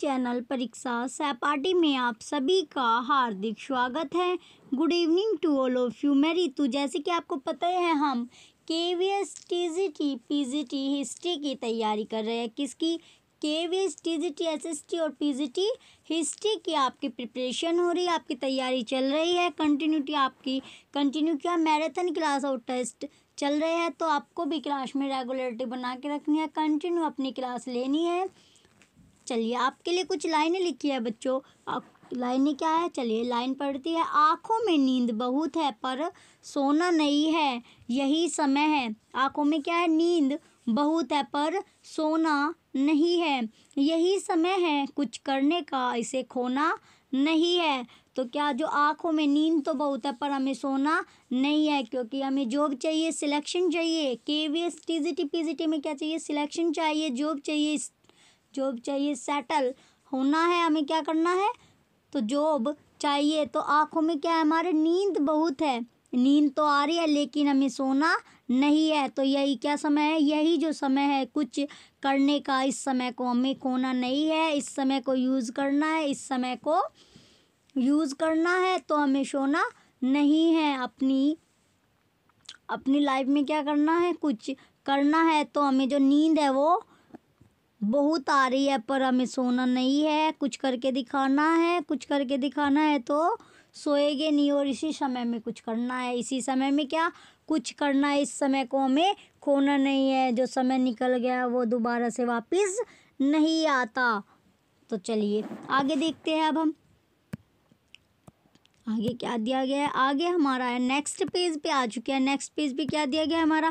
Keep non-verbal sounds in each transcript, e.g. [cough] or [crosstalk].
channel परीक्षा सहपाठी में आप सभी का हार्दिक स्वागत है good evening to all of you मैं रितु जैसे कि आपको पता है हम K V S T G T P G T history की तैयारी कर रहे हैं किसकी K V S T G T S S T और पी जी टी हिस्ट्री की आपकी प्रिपरेशन हो रही है आपकी तैयारी चल रही है कंटिन्यूटी आपकी कंटिन्यू किया मैराथन क्लास और टेस्ट चल रहे हैं तो आपको भी क्लास में रेगुलरिटी बना के रखनी है कंटिन्यू अपनी क्लास लेनी है चलिए आपके लिए कुछ लाइनें लिखी है बच्चों लाइनें क्या है चलिए लाइन पढ़ती है आँखों में नींद बहुत है पर सोना नहीं है यही समय है आँखों में क्या है नींद बहुत है पर सोना नहीं है यही समय है कुछ करने का इसे खोना नहीं है तो क्या जो आँखों में नींद तो बहुत है पर हमें सोना नहीं है क्योंकि हमें जॉब चाहिए सिलेक्शन चाहिए K V S T G T P G T में क्या चाहिए सिलेक्शन चाहिए जॉब चाहिए जॉब चाहिए सेटल होना है हमें क्या करना है तो जॉब चाहिए तो आँखों में क्या है हमारे नींद बहुत है नींद तो आ रही है लेकिन हमें सोना नहीं है तो यही क्या समय है यही जो समय है कुछ करने का इस समय को हमें खोना नहीं है इस समय को यूज़ करना है इस समय को यूज़ करना है तो हमें सोना नहीं है अपनी अपनी लाइफ में क्या करना है कुछ करना है तो हमें जो नींद है वो बहुत आ रही है पर हमें सोना नहीं है कुछ करके दिखाना है कुछ करके दिखाना है तो सोएगे नहीं और इसी समय में कुछ करना है इसी समय में क्या कुछ करना है इस समय को हमें खोना नहीं है जो समय निकल गया वो दोबारा से वापस नहीं आता तो चलिए आगे देखते हैं अब हम आगे क्या दिया गया है आगे हमारा है नेक्स्ट पेज पे आ चुके हैं नेक्स्ट पेज पे क्या दिया गया है हमारा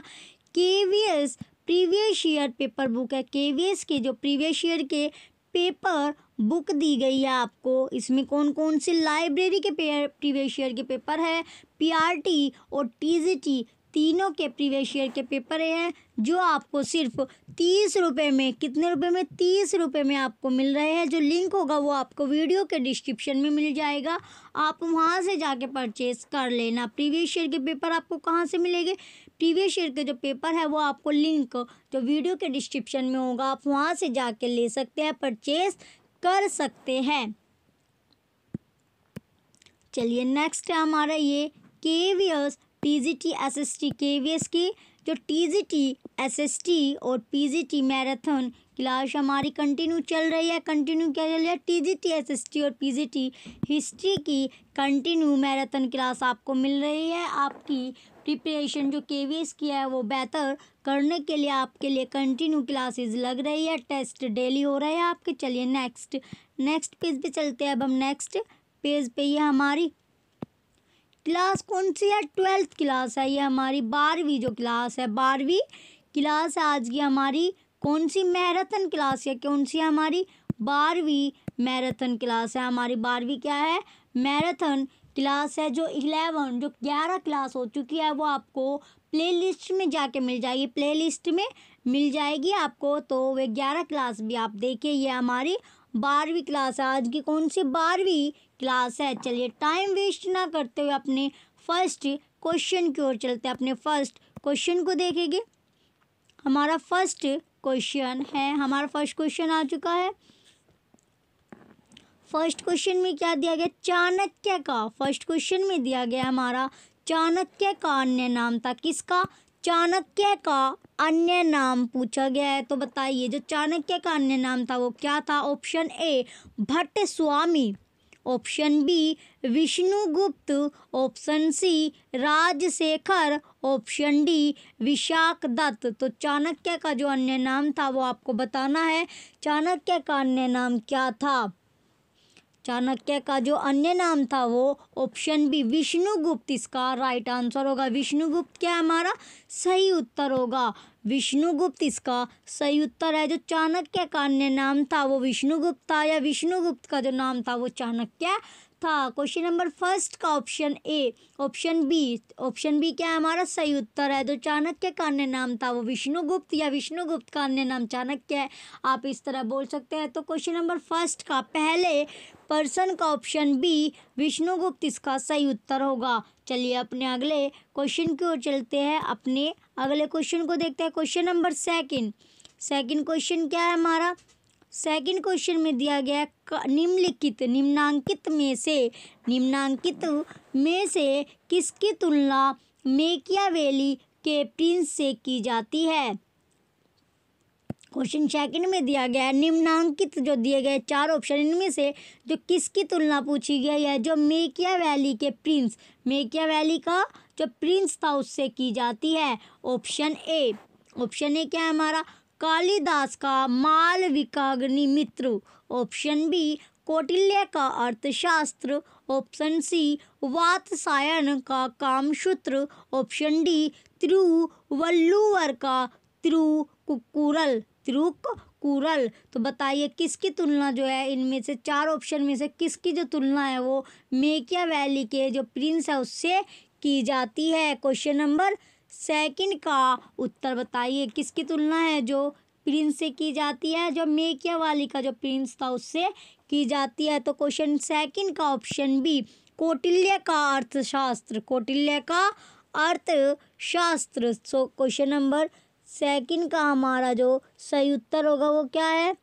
KVS previous year paper book है के के जो प्रीवियस ईयर के पेपर बुक दी गई है आपको इसमें कौन कौन से लाइब्रेरी के प्रीवियस ईयर के पेपर है पीआरटी और टीजीटी तीनों के प्रीवियस ईयर के पेपर हैं जो आपको सिर्फ तीस रुपये में कितने रुपए में तीस रुपये में आपको मिल रहे हैं जो लिंक होगा वो आपको वीडियो के डिस्क्रिप्शन में मिल जाएगा आप वहाँ से जाके परचेज़ कर लेना प्रीवियस ईयर के पेपर आपको कहाँ से मिलेंगे प्रीवियस ईयर के जो पेपर है वो आपको लिंक जो वीडियो के डिस्क्रिप्शन में होगा आप वहाँ से जाके ले सकते हैं परचेज कर सकते हैं चलिए नेक्स्ट है हमारा ये K V S P G T S S T K V S की जो T G T S S T और P G T marathon class हमारी कंटिन्यू चल रही है कंटिन्यू क्या चल रही है T G T S S T और पी जी टी हिस्ट्री की कंटिन्यू मैराथन क्लास आपको मिल रही है आपकी प्रिपरेशन जो के किया है वो बेहतर करने के लिए आपके लिए कंटिन्यू क्लासेस लग रही है टेस्ट डेली हो रहे हैं आपके चलिए नेक्स्ट नेक्स्ट पेज पे चलते हैं अब हम नेक्स्ट पेज पे ये हमारी क्लास कौन सी है ट्वेल्थ क्लास है ये हमारी बारहवीं जो क्लास है बारहवीं क्लास आज की हमारी कौन सी मैराथन क्लास है कौन सी हमारी बारहवीं मैराथन क्लास है हमारी बारहवीं क्या है मैराथन क्लास है जो इलेवन जो ग्यारह क्लास हो चुकी है वो आपको प्लेलिस्ट में जाके मिल जाएगी प्लेलिस्ट में मिल जाएगी आपको तो वे ग्यारह क्लास भी आप देखिए ये हमारी बारहवीं क्लास है आज की कौन सी बारहवीं क्लास है चलिए टाइम वेस्ट ना करते हुए अपने फर्स्ट क्वेश्चन की ओर चलते हैं अपने फर्स्ट क्वेश्चन को देखेंगे हमारा फर्स्ट क्वेश्चन है हमारा फर्स्ट क्वेश्चन आ चुका है फर्स्ट क्वेश्चन में क्या दिया गया चाणक्य का फर्स्ट क्वेश्चन में दिया गया हमारा चाणक्य का अन्य नाम था किसका चाणक्य का अन्य नाम पूछा गया है तो बताइए जो चाणक्य का अन्य नाम था वो क्या था option A Bhatt Swami option B Vishnugupta option C Rajashekhar option D Vishakha Datta तो चाणक्य का जो अन्य नाम था वो आपको बताना है चाणक्य का अन्य नाम क्या था चाणक्य का जो अन्य नाम था वो ऑप्शन बी विष्णुगुप्त इसका राइट आंसर होगा विष्णुगुप्त क्या है हमारा सही उत्तर होगा विष्णुगुप्त इसका सही उत्तर है जो चाणक्य का अन्य नाम था वो विष्णुगुप्त था या विष्णुगुप्त का जो नाम था वो चाणक्य था क्वेश्चन नंबर फर्स्ट का option A option B option B क्या है हमारा सही उत्तर है जो चाणक्य का अन्य नाम था वो विष्णुगुप्त या विष्णुगुप्त का अन्य नाम चाणक्य है आप इस तरह बोल सकते हैं तो क्वेश्चन नंबर फर्स्ट का पहले पर्सन का ऑप्शन बी विष्णुगुप्त इसका सही उत्तर होगा चलिए अपने अगले क्वेश्चन की ओर चलते हैं अपने अगले क्वेश्चन को देखते हैं question number second second question क्या है हमारा सेकंड क्वेश्चन में दिया गया निम्नलिखित निम्नांकित में से निम्नांकित में से किसकी तुलना मेकिया के प्रिंस से की जाती है क्वेश्चन सेकंड में दिया गया है निम्नांकित जो दिए गए चार ऑप्शन इनमें से जो किसकी तुलना पूछी गई है जो मेकिया वैली के प्रिंस मेकिया वैली का जो प्रिंस था उससे की जाती है ऑप्शन ए ऑप्शन ए क्या है हमारा कालिदास का Malavikagnimitra option B Kautilya का अर्थशास्त्र ऑप्शन सी वातसायन का कामसूत्र ऑप्शन डी त्रिवल्लुवर का त्रु कुकुरल कुरल तो बताइए किसकी तुलना जो है इनमें से चार ऑप्शन में से किसकी जो तुलना है वो मेकिया वैली के जो प्रिंस है उससे की जाती है क्वेश्चन नंबर सेकंड का उत्तर बताइए किसकी तुलना है जो प्रिंस से की जाती है जो मेकिया वाली का जो प्रिंस था उससे की जाती है तो क्वेश्चन सेकंड का ऑप्शन बी कौटिल्य का अर्थशास्त्र कौटिल्य का अर्थशास्त्र सो क्वेश्चन नंबर सेकंड का हमारा जो सही उत्तर होगा वो क्या है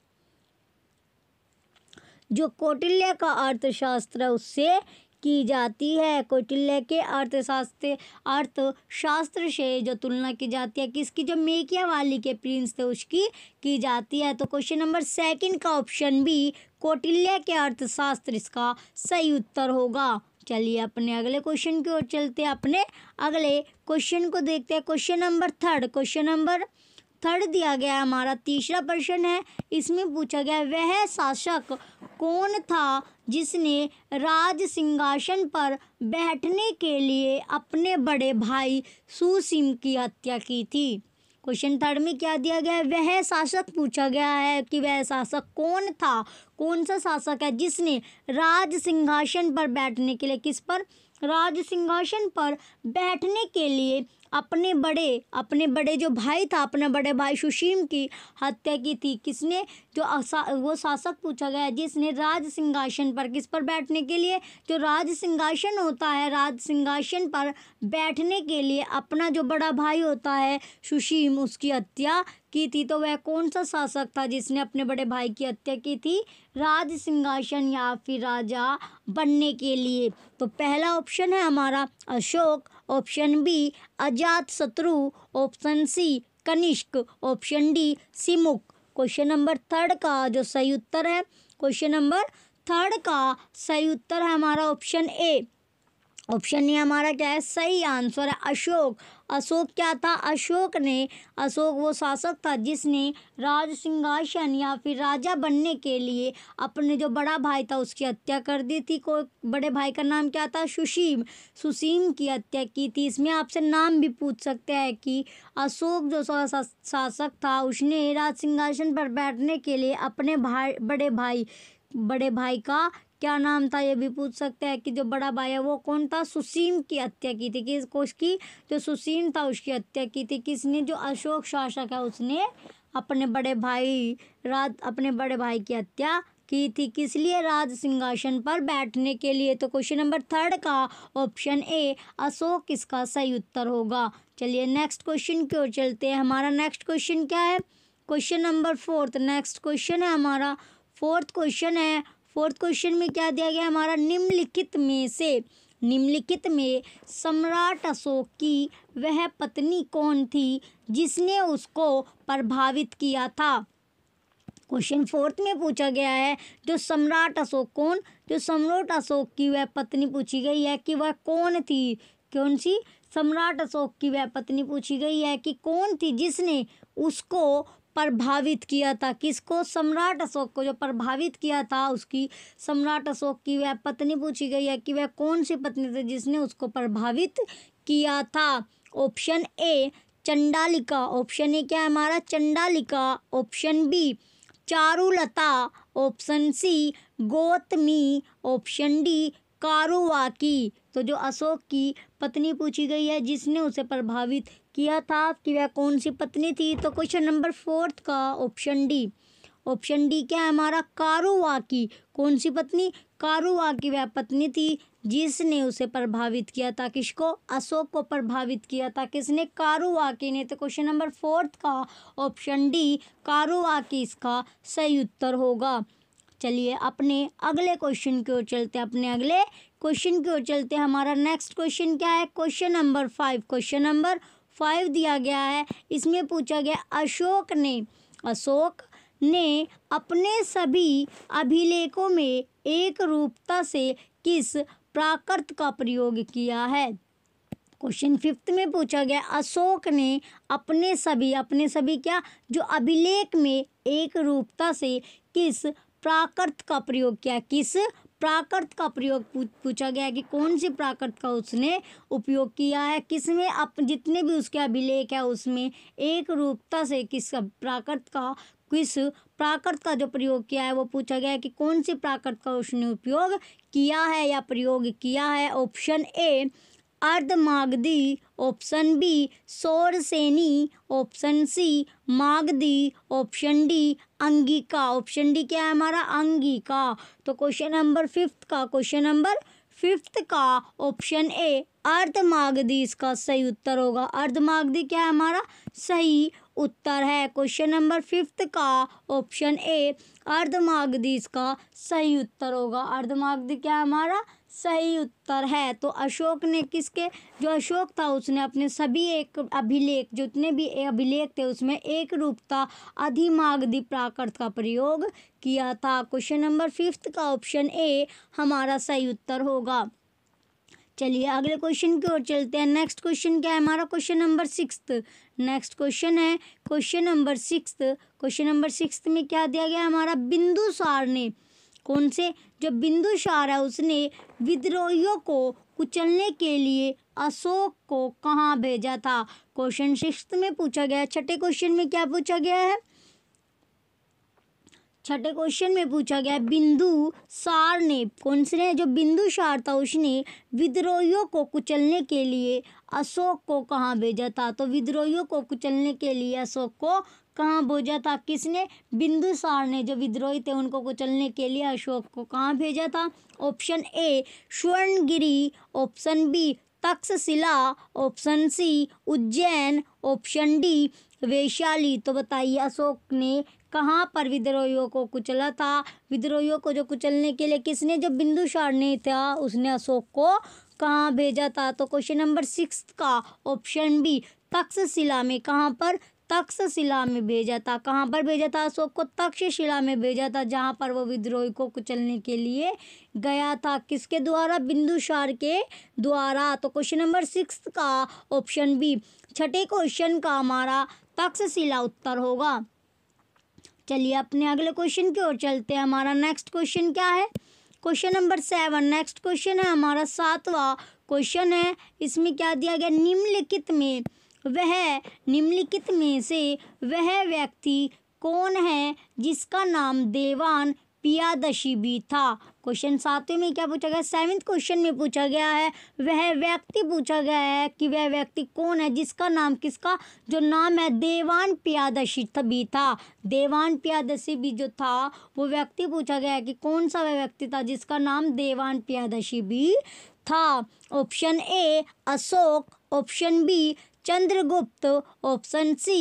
जो कौटिल्य का अर्थशास्त्र है उससे की जाती है कौटिल्य के अर्थशास्त्र अर्थशास्त्र से जो तुलना की जाती है किसकी जो मेकिया वाली के प्रिंस थे उसकी की जाती है तो क्वेश्चन नंबर सेकंड का ऑप्शन भी कौटिल्य के अर्थशास्त्र इसका सही उत्तर होगा चलिए अपने अगले क्वेश्चन की ओर चलते हैं अपने अगले क्वेश्चन को देखते हैं question number third question number third दिया गया हमारा तीसरा प्रश्न है इसमें पूछा गया वह शासक कौन था जिसने राज सिंहासन पर बैठने के लिए अपने बड़े भाई सुसिम की हत्या की थी क्वेश्चन थर्ड में क्या दिया गया है वह शासक पूछा गया है कि वह शासक कौन था कौन सा शासक है जिसने राज सिंहासन पर बैठने के लिए किस पर राज सिंहासन पर बैठने के लिए अपने बड़े अपने बड़े जो भाई था अपने बड़े भाई सुशीम की हत्या की थी किसने जो वो शासक पूछा गया जिसने राज सिंहासन पर किस पर बैठने के लिए जो राज सिंहासन होता है राज सिंहासन पर बैठने के लिए अपना जो बड़ा भाई होता है सुशीम उसकी हत्या की थी तो वह कौन सा शासक था जिसने अपने बड़े भाई की हत्या की थी राज सिंहासन या फिर राजा बनने के लिए तो पहला ऑप्शन है हमारा Ashoka option B Ajatashatru option C Kanishka option D Simuka question number third का जो सही उत्तर है क्वेश्चन नंबर थर्ड का सही उत्तर है हमारा ऑप्शन ए ऑप्शन ये हमारा क्या है सही आंसर है अशोक अशोक क्या था अशोक ने अशोक वो शासक था जिसने राज सिंहासन या फिर राजा बनने के लिए अपने जो बड़ा भाई था उसकी हत्या कर दी थी कोई बड़े भाई का नाम क्या था सुशीम सुशीम की हत्या की थी इसमें आपसे नाम भी पूछ सकते हैं कि अशोक जो शासक था उसने राज सिंहासन पर बैठने के लिए अपने भाई बड़े भाई बड़े भाई का क्या नाम था ये भी पूछ सकते हैं कि जो बड़ा भाई है वो कौन था सुसीम की हत्या की थी किस उसकी जो सुसीम था उसकी हत्या की थी किसने जो अशोक शासक है उसने अपने बड़े भाई रात अपने बड़े भाई की हत्या की थी किस लिए राज सिंहासन पर बैठने के लिए तो क्वेश्चन नंबर थर्ड का ऑप्शन ए अशोक इसका सही उत्तर होगा चलिए नेक्स्ट क्वेश्चन की ओर चलते हैं हमारा नेक्स्ट क्वेश्चन क्या है question number fourth next question है हमारा फोर्थ क्वेश्चन है फोर्थ क्वेश्चन में क्या दिया गया हमारा निम्नलिखित में से निम्नलिखित में सम्राट अशोक की वह पत्नी कौन थी जिसने उसको प्रभावित किया था क्वेश्चन फोर्थ में पूछा गया है जो सम्राट अशोक कौन जो सम्राट अशोक की वह पत्नी पूछी गई है कि वह कौन थी कौन सी सम्राट अशोक की वह पत्नी पूछी गई है कि कौन थी जिसने उसको प्रभावित किया था किसको सम्राट अशोक को जो प्रभावित किया था उसकी सम्राट अशोक की वह पत्नी पूछी गई है कि वह कौन सी पत्नी थी जिसने उसको प्रभावित किया था ऑप्शन ए चंडालिका ऑप्शन ए क्या है हमारा Chandalika option B Charulata option C Gautami option D Karuvaki तो जो अशोक की पत्नी पूछी गई है जिसने उसे प्रभावित किया था कि वह कौन सी पत्नी थी तो क्वेश्चन नंबर फोर्थ का ऑप्शन डी ऑप्शन डी क्या है हमारा कारुवा की कौन सी पत्नी कारुवा की वह पत्नी थी जिसने उसे प्रभावित किया था किसको अशोक को प्रभावित किया था किसने की ने तो क्वेश्चन नंबर फोर्थ का ऑप्शन डी की इसका सही उत्तर होगा चलिए अपने अगले क्वेश्चन की ओर चलते अपने अगले क्वेश्चन की ओर चलते हमारा नेक्स्ट क्वेश्चन क्या है question number five question number five दिया गया है इसमें पूछा गया अशोक ने अशोक ने अपने सभी अभिलेखों में एक रूपता से किस प्राकृत का प्रयोग किया है क्वेश्चन फिफ्थ में पूछा गया अशोक ने अपने सभी अपने सभी क्या जो अभिलेख में एक रूपता से किस प्राकृत का प्रयोग किया किस प्राकृत का प्रयोग पूछा गया है कि कौन से प्राकृत का उसने उपयोग किया है किसमें अप जितने भी उसके अभिलेख है उसमें एक रूपता से किस प्राकृत का किस प्राकृत का जो प्रयोग किया है वो पूछा गया है कि कौन से प्राकृत का उसने उपयोग किया है या प्रयोग किया है option A Ardhamagadhi option B Sauraseni option C Magadhi option D Angika option D क्या है हमारा अंगिका तो क्वेश्चन नंबर फिफ्थ का क्वेश्चन नंबर फिफ्थ का ऑप्शन ए अर्धमागधी इसका सही उत्तर होगा अर्धमागधी क्या है हमारा सही उत्तर है क्वेश्चन नंबर फिफ्थ का ऑप्शन ए अर्धमागधी इसका सही उत्तर होगा अर्धमागधी क्या है हमारा सही उत्तर है तो अशोक ने किसके जो अशोक था उसने अपने सभी एक अभिलेख जितने भी अभिलेख थे उसमें एक रूपता अधिमागधि प्राकृत का प्रयोग किया था क्वेश्चन नंबर फिफ्थ का ऑप्शन ए हमारा सही उत्तर होगा चलिए अगले क्वेश्चन की ओर चलते हैं नेक्स्ट क्वेश्चन क्या है हमारा question number six next question है question number six question number six में क्या दिया गया हमारा बिंदुसार ने कौन से जो बिंदुसार है उसने विद्रोहियों को कुचलने के लिए अशोक को कहाँ भेजा था क्वेश्चन सिक्स में पूछा गया छठे क्वेश्चन में क्या पूछा गया है छठे क्वेश्चन में पूछा गया बिंदु सार ने कौन से ने जो बिंदु सार था उसने विद्रोहियों को कुचलने के लिए अशोक को कहाँ भेजा था तो विद्रोहियों को कुचलने के लिए अशोक को कहाँ भेजा था किसने बिंदुसार ने जो विद्रोही थे उनको कुचलने के लिए अशोक को कहाँ भेजा था option A Swarnagiri option B Takshashila option C Ujjain option D Vaishali तो बताइए अशोक ने कहाँ पर विद्रोहियों को कुचला था विद्रोहियों को जो कुचलने के लिए किसने जो बिंदुसार ने था उसने अशोक को कहाँ भेजा था तो क्वेश्चन नंबर सिक्स का ऑप्शन बी तक्षशिला में कहाँ पर तक्षशिला में भेजा था कहाँ पर भेजा था अशोक को तक्षशिला में भेजा था जहाँ पर वो विद्रोही को कुचलने के लिए गया था किसके द्वारा बिंदुसार के द्वारा तो क्वेश्चन नंबर सिक्स का ऑप्शन बी छठे क्वेश्चन का हमारा तक्षशिला उत्तर होगा चलिए अपने अगले क्वेश्चन की ओर चलते हैं हमारा नेक्स्ट क्वेश्चन क्या है question number seven next question है हमारा सातवां क्वेश्चन है इसमें क्या दिया गया निम्नलिखित में वह निम्नलिखित में से वह व्यक्ति कौन है जिसका नाम देवान पियादशी भी था क्वेश्चन सातवें में क्या पूछा गया सेवेंथ क्वेश्चन में पूछा गया है वह व्यक्ति पूछा गया है कि वह व्यक्ति कौन है जिसका नाम किसका जो नाम है देवान पियादशी भी था देवान पियादशी भी जो था वो व्यक्ति पूछा गया है कि कौन सा वह व्यक्ति था जिसका नाम देवान पियादशी भी था option A Ashok option B Chandragupta option C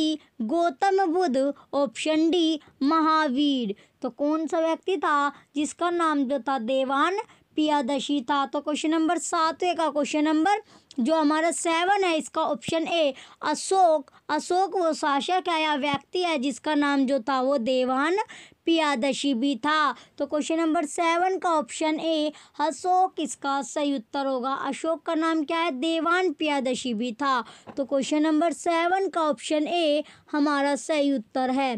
Gautam Buddha option D Mahavir तो कौन सा व्यक्ति था जिसका नाम जो था देवान पियादशी था तो क्वेश्चन नंबर सातवें का क्वेश्चन नंबर जो हमारा सेवन है इसका ऑप्शन ए अशोक अशोक वो शासक है या व्यक्ति है जिसका नाम जो था वो देवान पियादशी भी था तो क्वेश्चन नंबर सेवन का ऑप्शन ए अशोक इसका सही उत्तर होगा अशोक का नाम क्या है देवान पियादशी भी था तो क्वेश्चन नंबर सेवन का ऑप्शन ए हमारा सही उत्तर है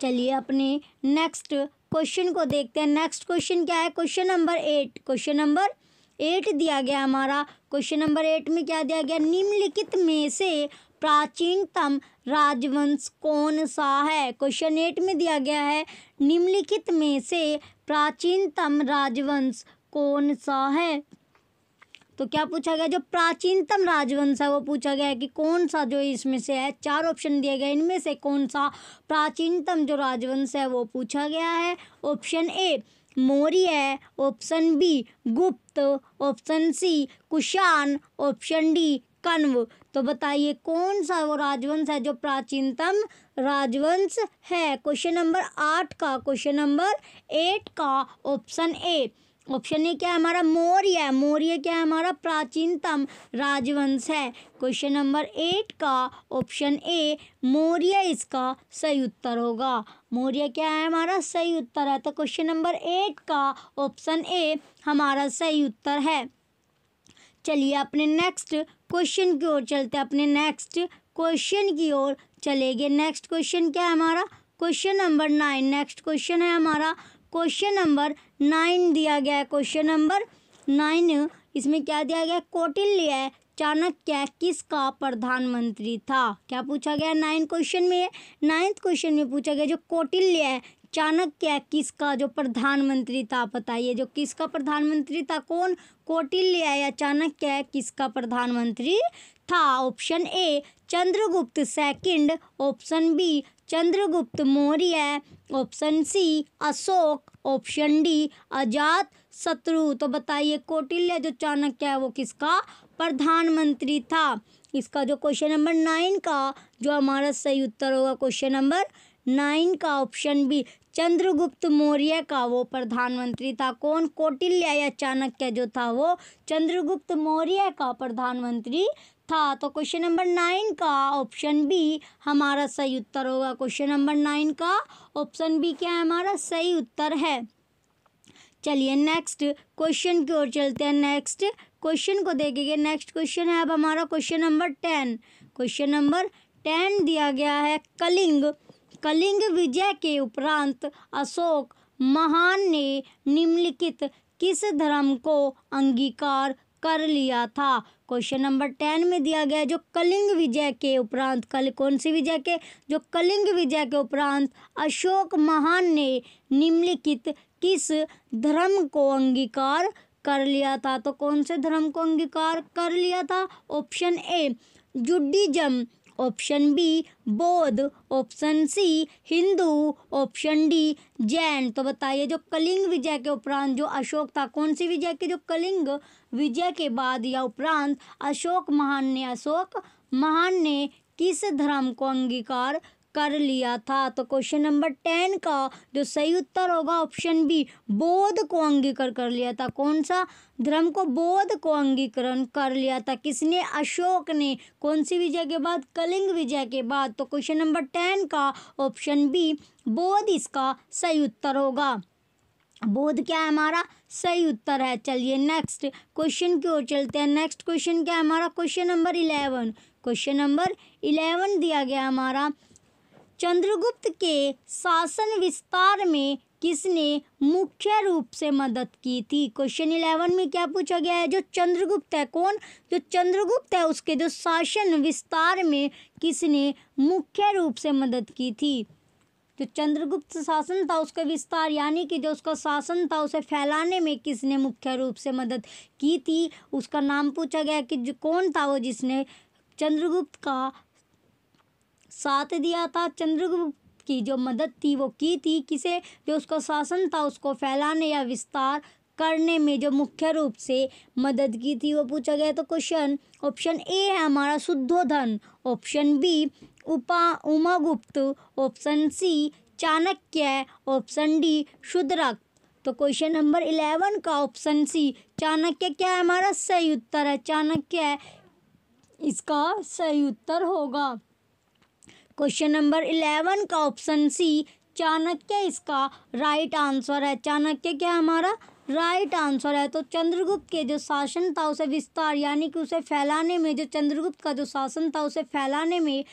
चलिए अपने नेक्स्ट क्वेश्चन को देखते हैं नेक्स्ट क्वेश्चन क्या है question number eight question number eight दिया गया हमारा क्वेश्चन नंबर एट में क्या दिया गया निम्नलिखित में से प्राचीनतम राजवंश कौन सा है क्वेश्चन एट में दिया गया है निम्नलिखित में से प्राचीनतम राजवंश कौन सा है तो क्या पूछा गया जो प्राचीनतम राजवंश है वो पूछा गया है कि कौन सा जो इसमें से है चार ऑप्शन दिए गए इनमें से कौन सा प्राचीनतम जो राजवंश है वो पूछा गया है ऑप्शन ए मौर्य है option B Gupta option C Kushan option D Kanva तो बताइए कौन सा वो राजवंश है जो प्राचीनतम राजवंश है क्वेश्चन नंबर आठ का क्वेश्चन नंबर एट का ऑप्शन ए ऑप्शन ए क्या है हमारा मौर्य है मौर्य क्या है हमारा प्राचीनतम राजवंश है क्वेश्चन नंबर एट का ऑप्शन ए मौर्य इसका सही उत्तर होगा मौर्य क्या है हमारा सही उत्तर है तो क्वेश्चन नंबर एट का ऑप्शन ए हमारा सही उत्तर है चलिए अपने नेक्स्ट क्वेश्चन की ओर चलते अपने नेक्स्ट क्वेश्चन की ओर चले गए नेक्स्ट क्वेश्चन क्या है हमारा question number nine next question है हमारा क्वेश्चन नंबर नाइन दिया गया है क्वेश्चन नंबर नाइन इसमें क्या दिया गया कौटिल्य चाणक्य किसका प्रधानमंत्री था क्या पूछा गया नाइन क्वेश्चन में नाइन्थ क्वेश्चन में पूछा गया जो कौटिल्य है चाणक्य किसका जो प्रधानमंत्री था बताइए जो किसका प्रधानमंत्री था कौन कौटिल्य या चाणक्य किसका प्रधानमंत्री था option A Chandragupta second option B Chandragupta Maurya option C Ashok option D Ajatashatru तो बताइए कौटिल्य जो चाणक्य है वो किसका प्रधानमंत्री था इसका जो क्वेश्चन नंबर नाइन का जो हमारा सही उत्तर होगा क्वेश्चन नंबर नाइन का ऑप्शन बी चंद्रगुप्त मौर्य का वो प्रधानमंत्री था कौन कौटिल्य या चाणक्य जो था वो चंद्रगुप्त मौर्य का प्रधानमंत्री था तो क्वेश्चन नंबर नाइन का ऑप्शन बी हमारा सही उत्तर होगा क्वेश्चन नंबर नाइन का ऑप्शन बी क्या है हमारा सही उत्तर है चलिए नेक्स्ट क्वेश्चन की ओर चलते हैं नेक्स्ट क्वेश्चन को देखेंगे नेक्स्ट क्वेश्चन है अब हमारा question number ten question number ten दिया गया है कलिंग कलिंग विजय के उपरांत अशोक महान ने निम्नलिखित किस धर्म को अंगीकार कर लिया था क्वेश्चन नंबर टेन में दिया गया जो कलिंग विजय के उपरांत कल कौन सी विजय के जो कलिंग विजय के उपरांत अशोक महान ने निम्नलिखित किस धर्म को अंगीकार कर लिया था तो कौन से धर्म को अंगीकार कर लिया था option A Judaism option B Bauddh option C Hindu option D Jain तो बताइए जो कलिंग विजय के उपरांत जो अशोक था कौन सी विजय के जो कलिंग विजय के बाद या उपरांत अशोक महान ने अशोक महान ने किस धर्म को अंगीकार कर लिया था तो क्वेश्चन नंबर टेन का जो सही उत्तर होगा ऑप्शन बी बोध को अंगीकार कर लिया था कौन सा धर्म को बोध को अंगीकरण कर लिया था किसने अशोक ने कौन सी विजय के बाद कलिंग विजय के बाद तो क्वेश्चन नंबर टेन का ऑप्शन बी बोध इसका सही उत्तर होगा बोध क्या है हमारा सही उत्तर है चलिए नेक्स्ट क्वेश्चन की ओर चलते हैं नेक्स्ट क्वेश्चन क्या है हमारा question number eleven question number eleven दिया गया हमारा चंद्रगुप्त के शासन विस्तार में किसने मुख्य रूप से मदद की थी क्वेश्चन इलेवन में क्या पूछा गया है जो चंद्रगुप्त है कौन जो चंद्रगुप्त है उसके जो शासन विस्तार में किसने मुख्य रूप से मदद की थी जो चंद्रगुप्त शासन था उसका विस्तार यानी कि जो उसका शासन था उसे फैलाने में किसने मुख्य रूप से मदद की थी उसका नाम पूछा गया कि जो कौन था वो जिसने चंद्रगुप्त का साथ दिया था चंद्रगुप्त की जो मदद थी वो की थी किसे जो उसका शासन था उसको फैलाने या विस्तार करने में जो मुख्य रूप से मदद की थी वो पूछा गया तो क्वेश्चन ऑप्शन ए है हमारा शुद्धोधन ऑप्शन बी उपा उमागुप्त option C Chanakya option D Shudrak तो क्वेश्चन नंबर इलेवन का ऑप्शन सी चाणक्य क्या है हमारा सही उत्तर है चाणक्य इसका सही उत्तर होगा क्वेश्चन नंबर इलेवन का ऑप्शन सी चाणक्य इसका राइट आंसर है चाणक्य क्या हमारा राइट आंसर है तो चंद्रगुप्त के जो शासन था उसे विस्तार यानी कि उसे फैलाने में जो चंद्रगुप्त का जो शासन था उसे फैलाने में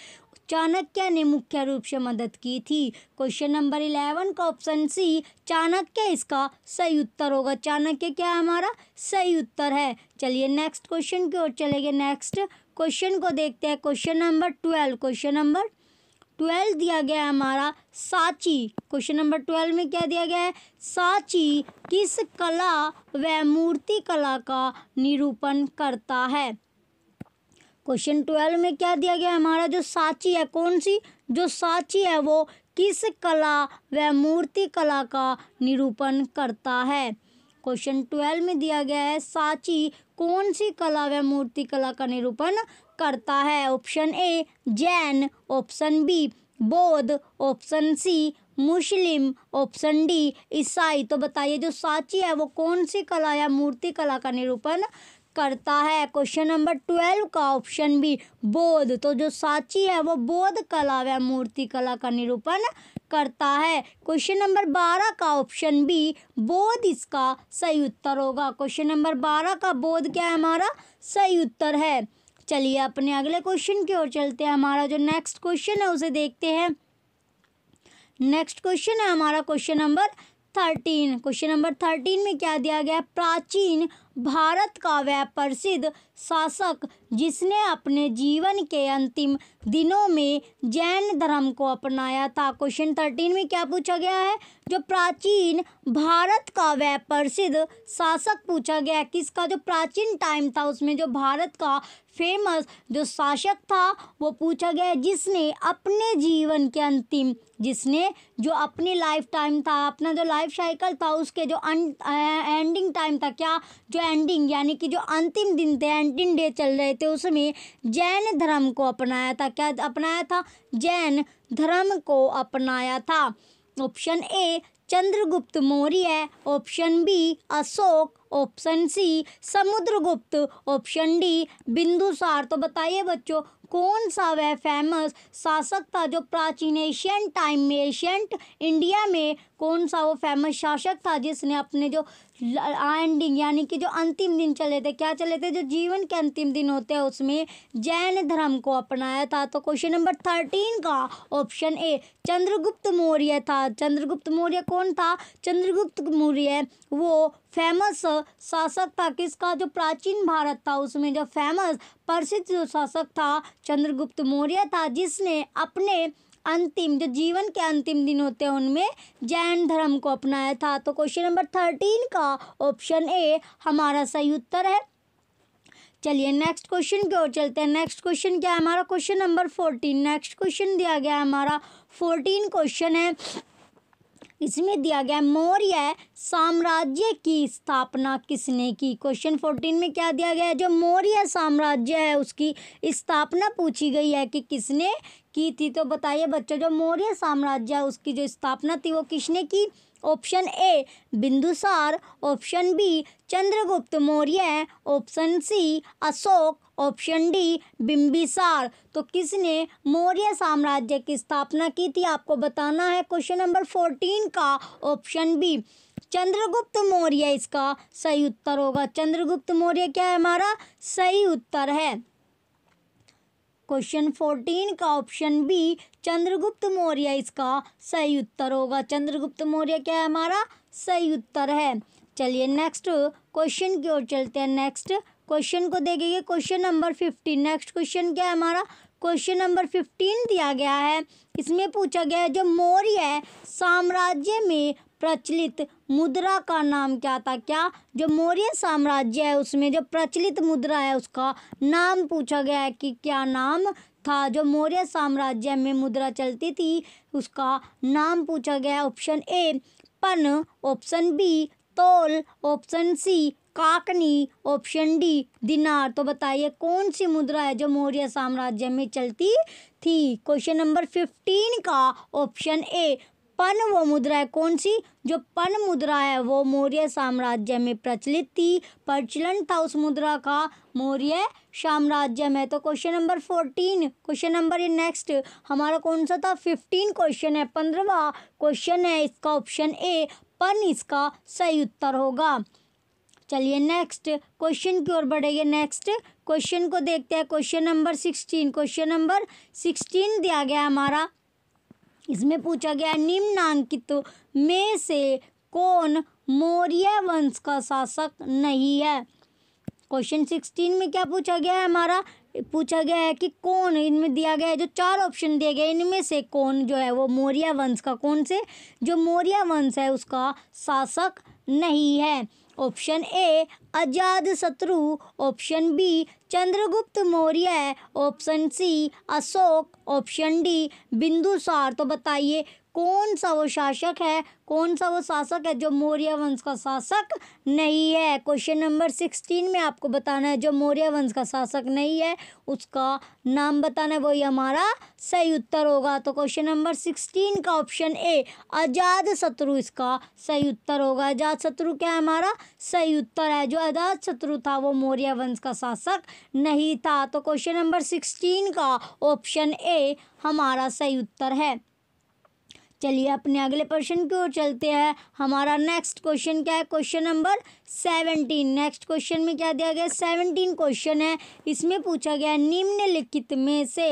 चाणक्य ने मुख्य रूप से मदद की थी क्वेश्चन नंबर इलेवन का ऑप्शन सी चाणक्य इसका सही उत्तर होगा चाणक्य क्या हमारा सही उत्तर है चलिए नेक्स्ट क्वेश्चन की ओर चले गए नेक्स्ट क्वेश्चन को देखते हैं question number twelve question number twelve दिया गया है हमारा साची क्वेश्चन नंबर ट्वेल्व में क्या दिया गया है साची किस कला व मूर्ति कला का निरूपण करता है क्वेश्चन ट्वेल्व में क्या दिया गया हमारा जो साची है कौन सी जो साची है वो किस कला व मूर्ति कला का निरूपण करता है क्वेश्चन ट्वेल्व में दिया गया है साची कौन सी कला व मूर्ति कला का निरूपण करता है option A Jain option B Bauddh option C Muslim option D ईसाई तो बताइए जो साची है वो कौन सी कला या मूर्ति कला का निरूपण करता है क्वेश्चन नंबर ट्वेल्व का ऑप्शन बी बौद्ध तो जो साची है वो बौद्ध कला व मूर्ति कला का निरूपण करता है क्वेश्चन नंबर बारह का ऑप्शन बी बौद्ध इसका सही उत्तर होगा क्वेश्चन नंबर बारह का बोध क्या है हमारा सही उत्तर है चलिए अपने अगले क्वेश्चन की ओर चलते हैं हमारा जो नेक्स्ट क्वेश्चन है उसे देखते हैं नेक्स्ट क्वेश्चन है हमारा question number thirteen question number thirteen में क्या दिया गया प्राचीन भारत का वह प्रसिद्ध शासक जिसने अपने जीवन के अंतिम दिनों में जैन धर्म को अपनाया था क्वेश्चन थर्टीन में क्या पूछा गया है जो प्राचीन भारत का वह प्रसिद्ध शासक पूछा गया है किसका जो प्राचीन टाइम था उसमें जो भारत का फेमस जो शासक था वो पूछा गया जिसने अपने जीवन के अंतिम जिसने जो अपनी लाइफ टाइम था अपना जो लाइफ साइकिल था उसके जो एंडिंग टाइम था क्या जो एंडिंग यानी कि जो अंतिम दिन थे नाइनटीन डे चल रहे थे उसमें जैन धर्म को अपनाया था क्या अपनाया था जैन धर्म को अपनाया था option A Chandragupta Maurya option B Ashok option C Samudragupta option D Bindusara तो बताइए बच्चों कौन सा वह फेमस शासक था जो प्राचीन एशियन टाइम में एशियंट इंडिया में कौन सा वो फेमस शासक था जिसने अपने जो एंडिंग यानी कि जो अंतिम दिन चले थे क्या चले थे जो जीवन के अंतिम दिन होते हैं उसमें जैन धर्म को अपनाया था तो क्वेश्चन नंबर थर्टीन का ऑप्शन ए चंद्रगुप्त मौर्य था चंद्रगुप्त मौर्य कौन था चंद्रगुप्त मौर्य वो फेमस शासक था किसका जो प्राचीन भारत था उसमें जो फेमस प्रसिद्ध जो शासक था चंद्रगुप्त मौर्य था जिसने अपने अंतिम जो जीवन के अंतिम दिन होते हैं उनमें जैन धर्म को अपनाया था तो क्वेश्चन नंबर थर्टीन का ऑप्शन ए हमारा सही उत्तर है चलिए नेक्स्ट क्वेश्चन की ओर चलते हैं नेक्स्ट क्वेश्चन क्या है हमारा question number fourteen next question दिया गया है हमारा फोर्टीन क्वेश्चन है इसमें दिया गया मौर्य साम्राज्य की स्थापना किसने की क्वेश्चन फोर्टीन में क्या दिया गया है जो मौर्य साम्राज्य है उसकी स्थापना पूछी गई है कि किसने की थी तो बताइए बच्चों जो मौर्य साम्राज्य है उसकी जो स्थापना थी वो किसने की option A Bindusara option B Chandragupta Maurya option C Ashok option D Bimbisara तो किसने मौर्य साम्राज्य की स्थापना की थी आपको बताना है क्वेश्चन नंबर फोर्टीन का ऑप्शन बी चंद्रगुप्त मौर्य इसका सही उत्तर होगा चंद्रगुप्त मौर्य क्या है हमारा सही उत्तर है क्वेश्चन फोर्टीन का ऑप्शन बी चंद्रगुप्त मौर्य इसका सही उत्तर होगा चंद्रगुप्त मौर्य क्या है हमारा सही उत्तर है चलिए नेक्स्ट क्वेश्चन की ओर चलते हैं नेक्स्ट क्वेश्चन को देखेंगे question number fifteen next question क्या है हमारा क्वेश्चन नंबर फिफ्टीन दिया गया है इसमें पूछा गया है जो मौर्य साम्राज्य में प्रचलित मुद्रा का नाम क्या था क्या जो मौर्य साम्राज्य है उसमें जो प्रचलित मुद्रा है उसका नाम पूछा गया है कि क्या नाम था जो मौर्य साम्राज्य में मुद्रा चलती थी उसका नाम पूछा गया ऑप्शन ए पन ऑप्शन बी तोल ऑप्शन सी काकनी ऑप्शन डी दिनार तो बताइए कौन सी मुद्रा है जो मौर्य साम्राज्य में चलती थी क्वेश्चन नंबर फिफ्टीन का ऑप्शन ए पन वो मुद्रा है कौन सी जो पन मुद्रा है वो मौर्य साम्राज्य में प्रचलित थी प्रचलन था उस मुद्रा का मौर्य साम्राज्य में तो question number fourteen question number ये नेक्स्ट हमारा कौन सा था फिफ्टीन क्वेश्चन है पंद्रवा क्वेश्चन है इसका ऑप्शन ए पन इसका सही उत्तर होगा चलिए नेक्स्ट क्वेश्चन की ओर बढ़ेंगे नेक्स्ट क्वेश्चन को देखते हैं question number sixteen question number sixteen दिया गया हमारा इसमें पूछा गया निम्नांकितों में से कौन मौर्य वंश का शासक नहीं है क्वेश्चन सिक्सटीन में क्या पूछा गया है हमारा पूछा गया है कि कौन इनमें दिया गया है जो चार ऑप्शन दिए गए इनमें से कौन जो है वो मौर्य वंश का कौन से जो मौर्य वंश है उसका शासक नहीं है option A Ajatashatru option B Chandragupta Maurya option C Ashok option D Bindusara तो बताइए कौन सा वो शासक है कौन सा वो शासक है जो मौर्य वंश का शासक नहीं है क्वेश्चन नंबर सिक्सटीन में आपको बताना है जो मौर्य वंश का शासक नहीं है उसका नाम बताना है वही हमारा सही उत्तर होगा तो क्वेश्चन नंबर सिक्सटीन का ऑप्शन ए आजाद शत्रु इसका सही उत्तर होगा आजाद शत्रु क्या है हमारा सही उत्तर है जो आजाद शत्रु था वो मौर्य वंश का शासक नहीं था तो क्वेश्चन नंबर सिक्सटीन का ऑप्शन ए हमारा सही उत्तर है चलिए अपने अगले प्रश्न की ओर चलते हैं हमारा नेक्स्ट क्वेश्चन क्या है question number seventeen next question में क्या दिया गया सेवनटीन क्वेश्चन है इसमें पूछा गया निम्नलिखित में से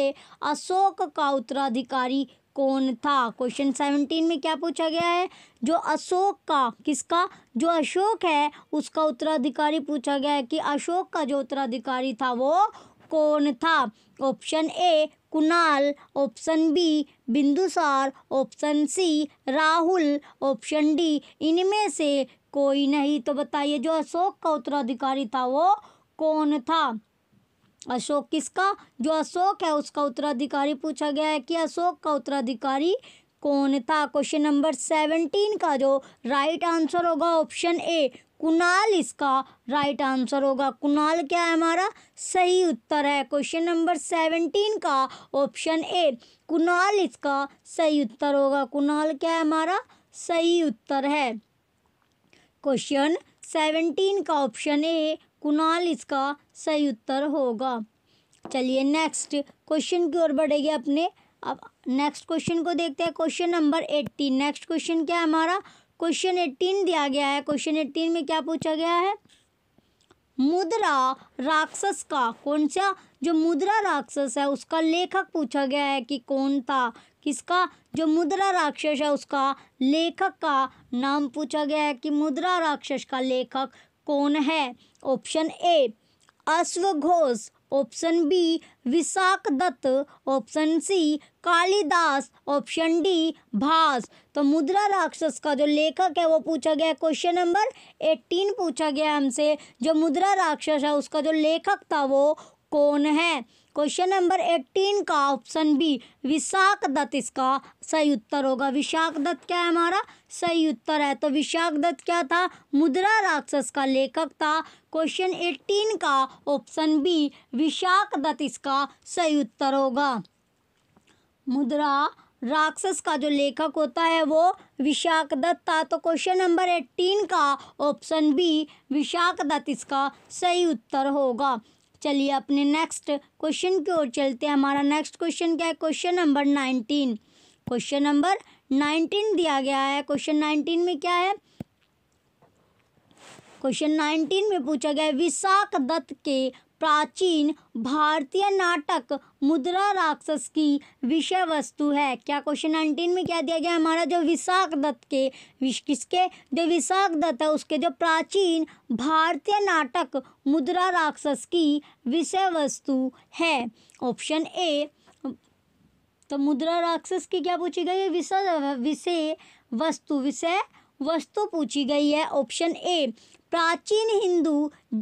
अशोक का उत्तराधिकारी कौन था क्वेश्चन सेवनटीन में क्या पूछा गया है जो अशोक का किसका जो अशोक है उसका उत्तराधिकारी पूछा गया है कि अशोक का जो उत्तराधिकारी था वो कौन था option A Kunal option B Bindusara option C Rahul option D इनमें से कोई नहीं तो बताइए जो अशोक का उत्तराधिकारी था वो कौन था अशोक किसका जो अशोक है उसका उत्तराधिकारी पूछा गया है कि अशोक का उत्तराधिकारी कौन था क्वेश्चन नंबर सेवनटीन का जो राइट आंसर होगा ऑप्शन ए कुणाल इसका राइट आंसर होगा कुणाल क्या है हमारा सही उत्तर है क्वेश्चन नंबर सेवनटीन का ऑप्शन ए कुणाल इसका सही उत्तर होगा कुणाल क्या है हमारा सही उत्तर है क्वेश्चन सेवनटीन का ऑप्शन ए कुणाल इसका सही उत्तर होगा चलिए नेक्स्ट क्वेश्चन की ओर बढ़ेंगे अपने अब नेक्स्ट क्वेश्चन को देखते हैं question number eighteen next question क्या है हमारा क्वेश्चन एट्टीन दिया गया है क्वेश्चन एट्टीन में क्या पूछा गया है मुद्रा राक्षस का कौन सा जो मुद्रा राक्षस है उसका लेखक पूछा गया है कि कौन था किसका जो मुद्रा राक्षस है उसका लेखक का नाम पूछा गया है कि मुद्रा राक्षस का लेखक कौन है ऑप्शन ए अश्वघोष option B Vishakhadatta option C Kalidasa option D Bhasa तो मुद्रा राक्षस का जो लेखक है वो पूछा गया क्वेश्चन नंबर एट्टीन पूछा गया हमसे जो मुद्रा राक्षस है उसका जो लेखक था वो कौन है क्वेश्चन नंबर एट्टीन का ऑप्शन बी विशाख दत्त इसका सही उत्तर होगा विशाख दत्त क्या है हमारा सही उत्तर है तो विशाख दत्त क्या था मुद्रा राक्षस का लेखक था क्वेश्चन एट्टीन का ऑप्शन बी विशाख दत्त इसका सही उत्तर होगा मुद्रा राक्षस का जो लेखक होता है वो विशाख दत्त था तो क्वेश्चन नंबर एट्टीन का ऑप्शन बी विशाख दत्त इसका सही उत्तर होगा चलिए अपने नेक्स्ट क्वेश्चन की ओर चलते हैं हमारा नेक्स्ट क्वेश्चन क्या है question number nineteen question number nineteen दिया गया है क्वेश्चन नाइनटीन में क्या है क्वेश्चन नाइनटीन में पूछा गया है विशाख दत्त के प्राचीन भारतीय नाटक मुद्रा राक्षस की विषय वस्तु है क्या क्वेश्चन नाइनटीन में क्या दिया गया हमारा जो विशाख दत्त के विश किसके जो विशाख दत्त है उसके जो प्राचीन भारतीय नाटक मुद्रा राक्षस की विषय वस्तु है ऑप्शन ए तो मुद्रा राक्षस की क्या पूछी गई है विषय विषय वस्तु विषय वस्तु पूछी गई है ऑप्शन ए प्राचीन हिंदू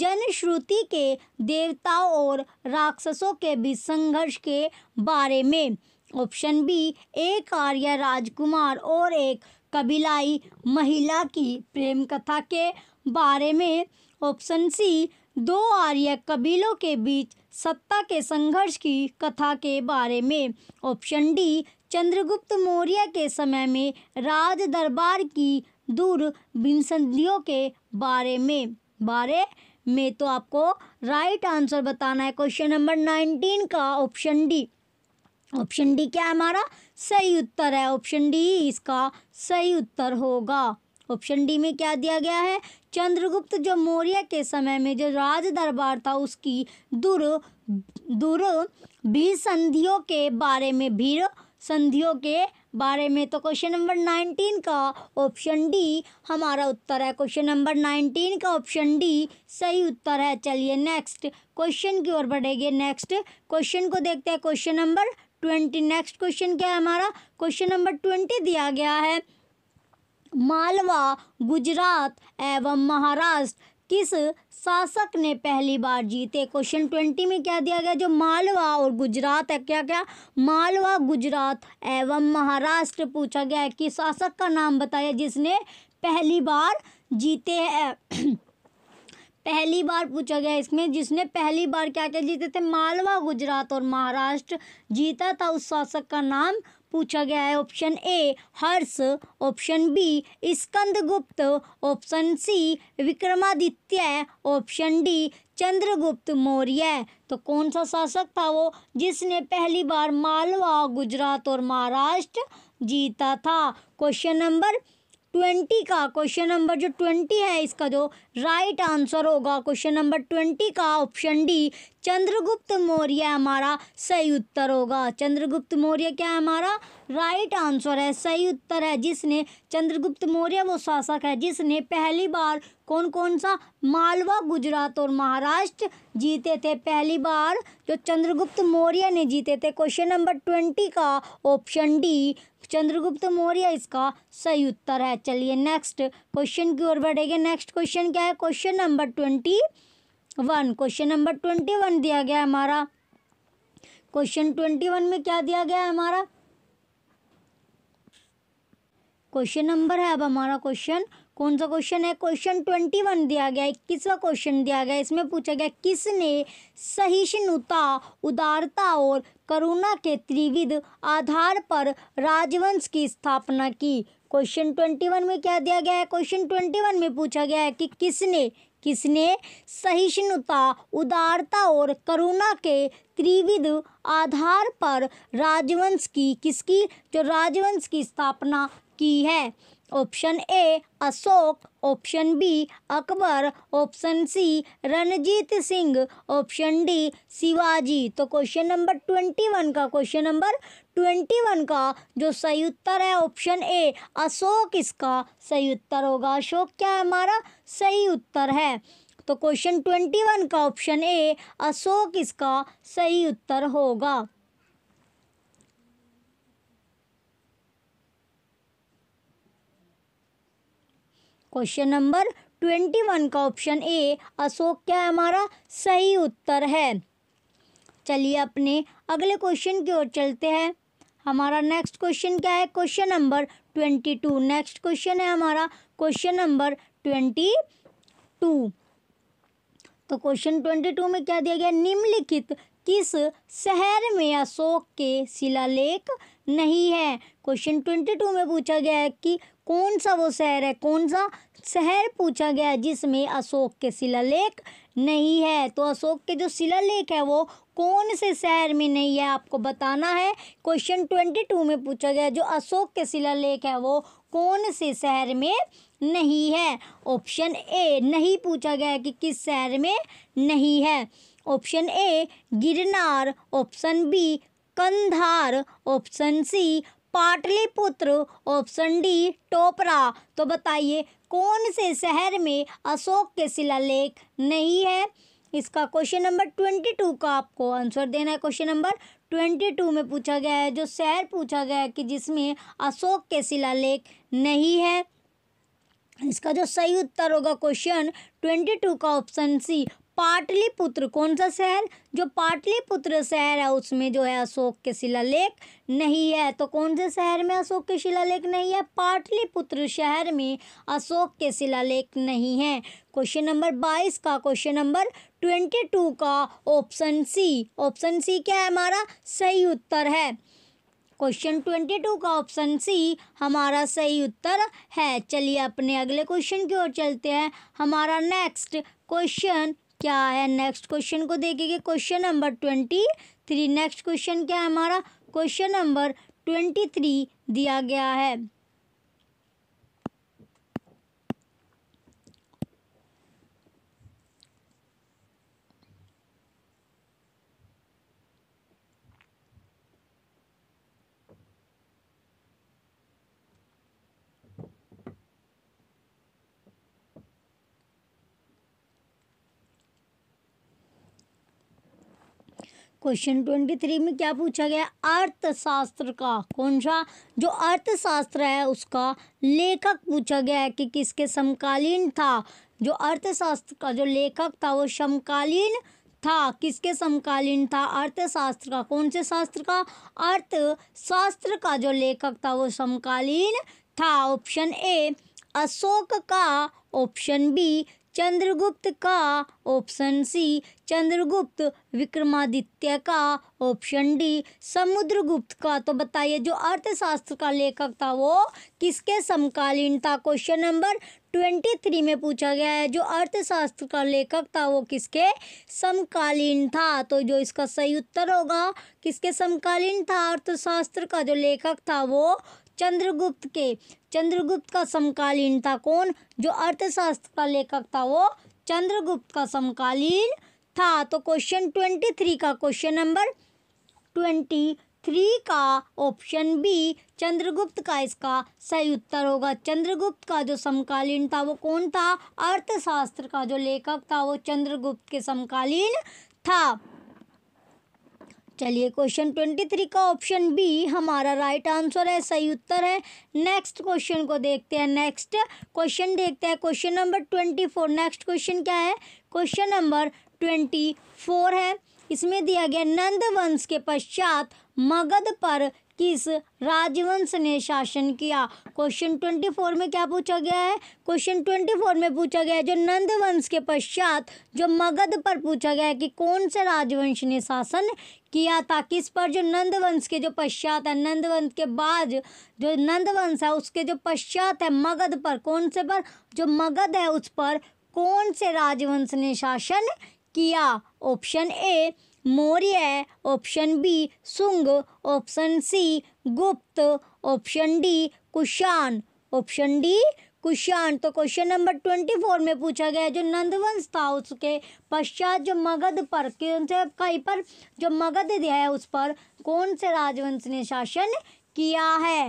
जनश्रुति के देवताओं और राक्षसों के बीच संघर्ष के बारे में ऑप्शन बी एक आर्य राजकुमार और एक कबीलाई महिला की प्रेम कथा के बारे में ऑप्शन सी दो आर्य कबीलों के बीच सत्ता के संघर्ष की कथा के बारे में ऑप्शन डी चंद्रगुप्त मौर्य के समय में राज दरबार की दूर विंसदियों के बारे में बारे में तो आपको राइट आंसर बताना है क्वेश्चन नंबर नाइनटीन का ऑप्शन डी ऑप्शन डी क्या है हमारा सही उत्तर है ऑप्शन डी इसका सही उत्तर होगा ऑप्शन डी में क्या दिया गया है चंद्रगुप्त जो मौर्य के समय में जो राज दरबार था उसकी दुर दुर भी संधियों के बारे में भीड़ संधियों के बारे में तो क्वेश्चन नंबर नाइनटीन का ऑप्शन डी हमारा उत्तर है क्वेश्चन नंबर नाइनटीन का ऑप्शन डी सही उत्तर है चलिए नेक्स्ट क्वेश्चन की ओर बढ़ेंगे नेक्स्ट क्वेश्चन को देखते हैं question number twenty next question क्या है हमारा क्वेश्चन नंबर ट्वेंटी दिया गया है मालवा गुजरात एवं महाराष्ट्र किस शासक ने पहली बार जीते क्वेश्चन ट्वेंटी में क्या दिया गया जो मालवा और गुजरात है क्या क्या मालवा गुजरात एवं महाराष्ट्र पूछा गया है कि शासक का नाम बताया जिसने पहली बार जीते हैं [clears throat] पहली बार पूछा गया इसमें जिसने पहली बार क्या क्या जीते थे मालवा गुजरात और महाराष्ट्र जीता था उस शासक का नाम पूछा गया है option A Harsha option B Skandagupta option C Vikramaditya option D Chandragupta Maurya तो कौन सा शासक था वो जिसने पहली बार मालवा गुजरात और महाराष्ट्र जीता था क्वेश्चन नंबर ट्वेंटी का क्वेश्चन नंबर जो ट्वेंटी है इसका जो राइट आंसर होगा क्वेश्चन नंबर ट्वेंटी का ऑप्शन डी चंद्रगुप्त मौर्य हमारा सही उत्तर होगा चंद्रगुप्त मौर्य क्या है हमारा राइट आंसर है सही उत्तर है जिसने चंद्रगुप्त मौर्य वो शासक है जिसने पहली बार कौन कौन सा मालवा गुजरात और महाराष्ट्र जीते थे पहली बार जो चंद्रगुप्त मौर्य ने जीते थे क्वेश्चन नंबर ट्वेंटी का ऑप्शन डी चंद्रगुप्त मौर्य इसका सही उत्तर है चलिए नेक्स्ट क्वेश्चन की ओर बढ़ेंगे नेक्स्ट क्वेश्चन क्या है question number twenty one question number twenty one दिया गया है हमारा क्वेश्चन ट्वेंटी वन में क्या दिया गया है हमारा क्वेश्चन नंबर है अब हमारा क्वेश्चन कौन सा क्वेश्चन है क्वेश्चन ट्वेंटी वन दिया गया इक्कीसवा क्वेश्चन दिया गया इसमें पूछा गया किसने सहिष्णुता उदारता और करुणा के त्रिविध आधार पर राजवंश की स्थापना की क्वेश्चन ट्वेंटी वन में क्या दिया गया है क्वेश्चन ट्वेंटी वन में पूछा गया है कि किसने किसने सहिष्णुता उदारता और करुणा के त्रिविध आधार पर राजवंश की किसकी जो राजवंश की स्थापना की है option A Ashok option B Akbar option C Ranjit Singh option D Shivaji तो क्वेश्चन नंबर ट्वेंटी वन का क्वेश्चन नंबर ट्वेंटी वन का जो सही उत्तर है ऑप्शन ए अशोक इसका सही उत्तर होगा अशोक क्या है हमारा सही उत्तर है तो क्वेश्चन ट्वेंटी वन का ऑप्शन ए अशोक इसका सही उत्तर होगा क्वेश्चन नंबर ट्वेंटी वन का ऑप्शन ए अशोक क्या है हमारा सही उत्तर है चलिए अपने अगले क्वेश्चन की ओर चलते हैं हमारा नेक्स्ट क्वेश्चन क्या है question number twenty two next question है हमारा क्वेश्चन नंबर ट्वेंटी टू तो क्वेश्चन ट्वेंटी टू में क्या दिया गया निम्नलिखित किस शहर में अशोक के शिलालेख नहीं है क्वेश्चन ट्वेंटी टू में पूछा गया है कि कौन सा वो शहर है कौन सा शहर पूछा गया है जिसमें अशोक के शिलालेख नहीं है तो अशोक के जो शिलालेख है वो कौन से शहर में नहीं है आपको बताना है क्वेश्चन ट्वेंटी टू में पूछा गया जो अशोक के शिलालेख है वो कौन से शहर में नहीं है ऑप्शन ए नहीं पूछा गया कि किस शहर में नहीं है option A Girnar option B Kandahar option C Pataliputra option D Topra तो बताइए कौन से शहर में अशोक के शिलालेख नहीं है इसका क्वेश्चन नंबर ट्वेंटी टू का आपको आंसर देना है क्वेश्चन नंबर ट्वेंटी टू में पूछा गया है जो शहर पूछा गया है कि जिसमें अशोक के शिलालेख नहीं है इसका जो सही उत्तर होगा क्वेश्चन ट्वेंटी टू का ऑप्शन सी पाटलिपुत्र कौन सा शहर जो पाटलिपुत्र शहर है उसमें जो है अशोक के शिलालेख नहीं है तो कौन से शहर में अशोक के शिलालेख नहीं है पाटलिपुत्र शहर में अशोक के शिलालेख नहीं है क्वेश्चन नंबर बाईस का क्वेश्चन नंबर ट्वेंटी टू का ऑप्शन सी ऑप्शन सी क्या है हमारा सही उत्तर है क्वेश्चन ट्वेंटी टू का ऑप्शन सी हमारा सही उत्तर है चलिए अपने अगले क्वेश्चन की ओर चलते हैं हमारा नेक्स्ट क्वेश्चन क्या है नेक्स्ट क्वेश्चन को देखेंगे question number twenty three next question क्या है हमारा क्वेश्चन नंबर ट्वेंटी थ्री दिया गया है क्वेश्चन ट्वेंटी थ्री में क्या पूछा गया अर्थशास्त्र का कौन सा जो अर्थशास्त्र है उसका लेखक पूछा गया है कि किसके समकालीन था जो अर्थशास्त्र का जो लेखक था वो समकालीन था किसके समकालीन था अर्थशास्त्र का कौन से शास्त्र का अर्थशास्त्र का जो लेखक था वो समकालीन था ऑप्शन ए अशोक का ऑप्शन बी चंद्रगुप्त का ऑप्शन सी चंद्रगुप्त विक्रमादित्य का ऑप्शन डी समुद्रगुप्त का तो बताइए जो अर्थशास्त्र का लेखक था वो किसके समकालीन था क्वेश्चन नंबर ट्वेंटी थ्री में पूछा गया है जो अर्थशास्त्र का लेखक था वो किसके समकालीन था तो जो इसका सही उत्तर होगा किसके समकालीन था अर्थशास्त्र का जो लेखक था वो चंद्रगुप्त के चंद्रगुप्त का समकालीन था कौन जो अर्थशास्त्र का लेखक था वो चंद्रगुप्त का समकालीन था तो क्वेश्चन ट्वेंटी थ्री का क्वेश्चन नंबर ट्वेंटी थ्री का ऑप्शन बी चंद्रगुप्त का इसका सही उत्तर होगा चंद्रगुप्त का जो समकालीन था वो कौन था अर्थशास्त्र का जो लेखक था वो चंद्रगुप्त के समकालीन था चलिए क्वेश्चन ट्वेंटी थ्री का ऑप्शन बी हमारा राइट आंसर है सही उत्तर है नेक्स्ट क्वेश्चन को देखते हैं नेक्स्ट क्वेश्चन देखते हैं question number twenty four next question क्या है क्वेश्चन नंबर ट्वेंटी फोर है इसमें दिया गया नंद वंश के पश्चात मगध पर किस राजवंश ने शासन किया क्वेश्चन ट्वेंटी फोर में क्या पूछा गया है क्वेश्चन ट्वेंटी फोर में पूछा गया है जो नंद वंश के पश्चात जो मगध पर पूछा गया है कि कौन से राजवंश ने शासन किया था किस पर जो नंद वंश के जो पश्चात है नंद वंश के बाद जो नंद वंश है उसके जो पश्चात है मगध पर कौन से पर जो मगध है उस पर कौन से राजवंश ने शासन किया option A Maurya option B Sunga option C Gupta option D Kushan option D Kushan तो क्वेश्चन नंबर ट्वेंटी फोर में पूछा गया जो नंदवंश था उसके पश्चात जो मगध पर कौन से कहीं पर जो मगध दिया है उस पर कौन से राजवंश ने शासन किया है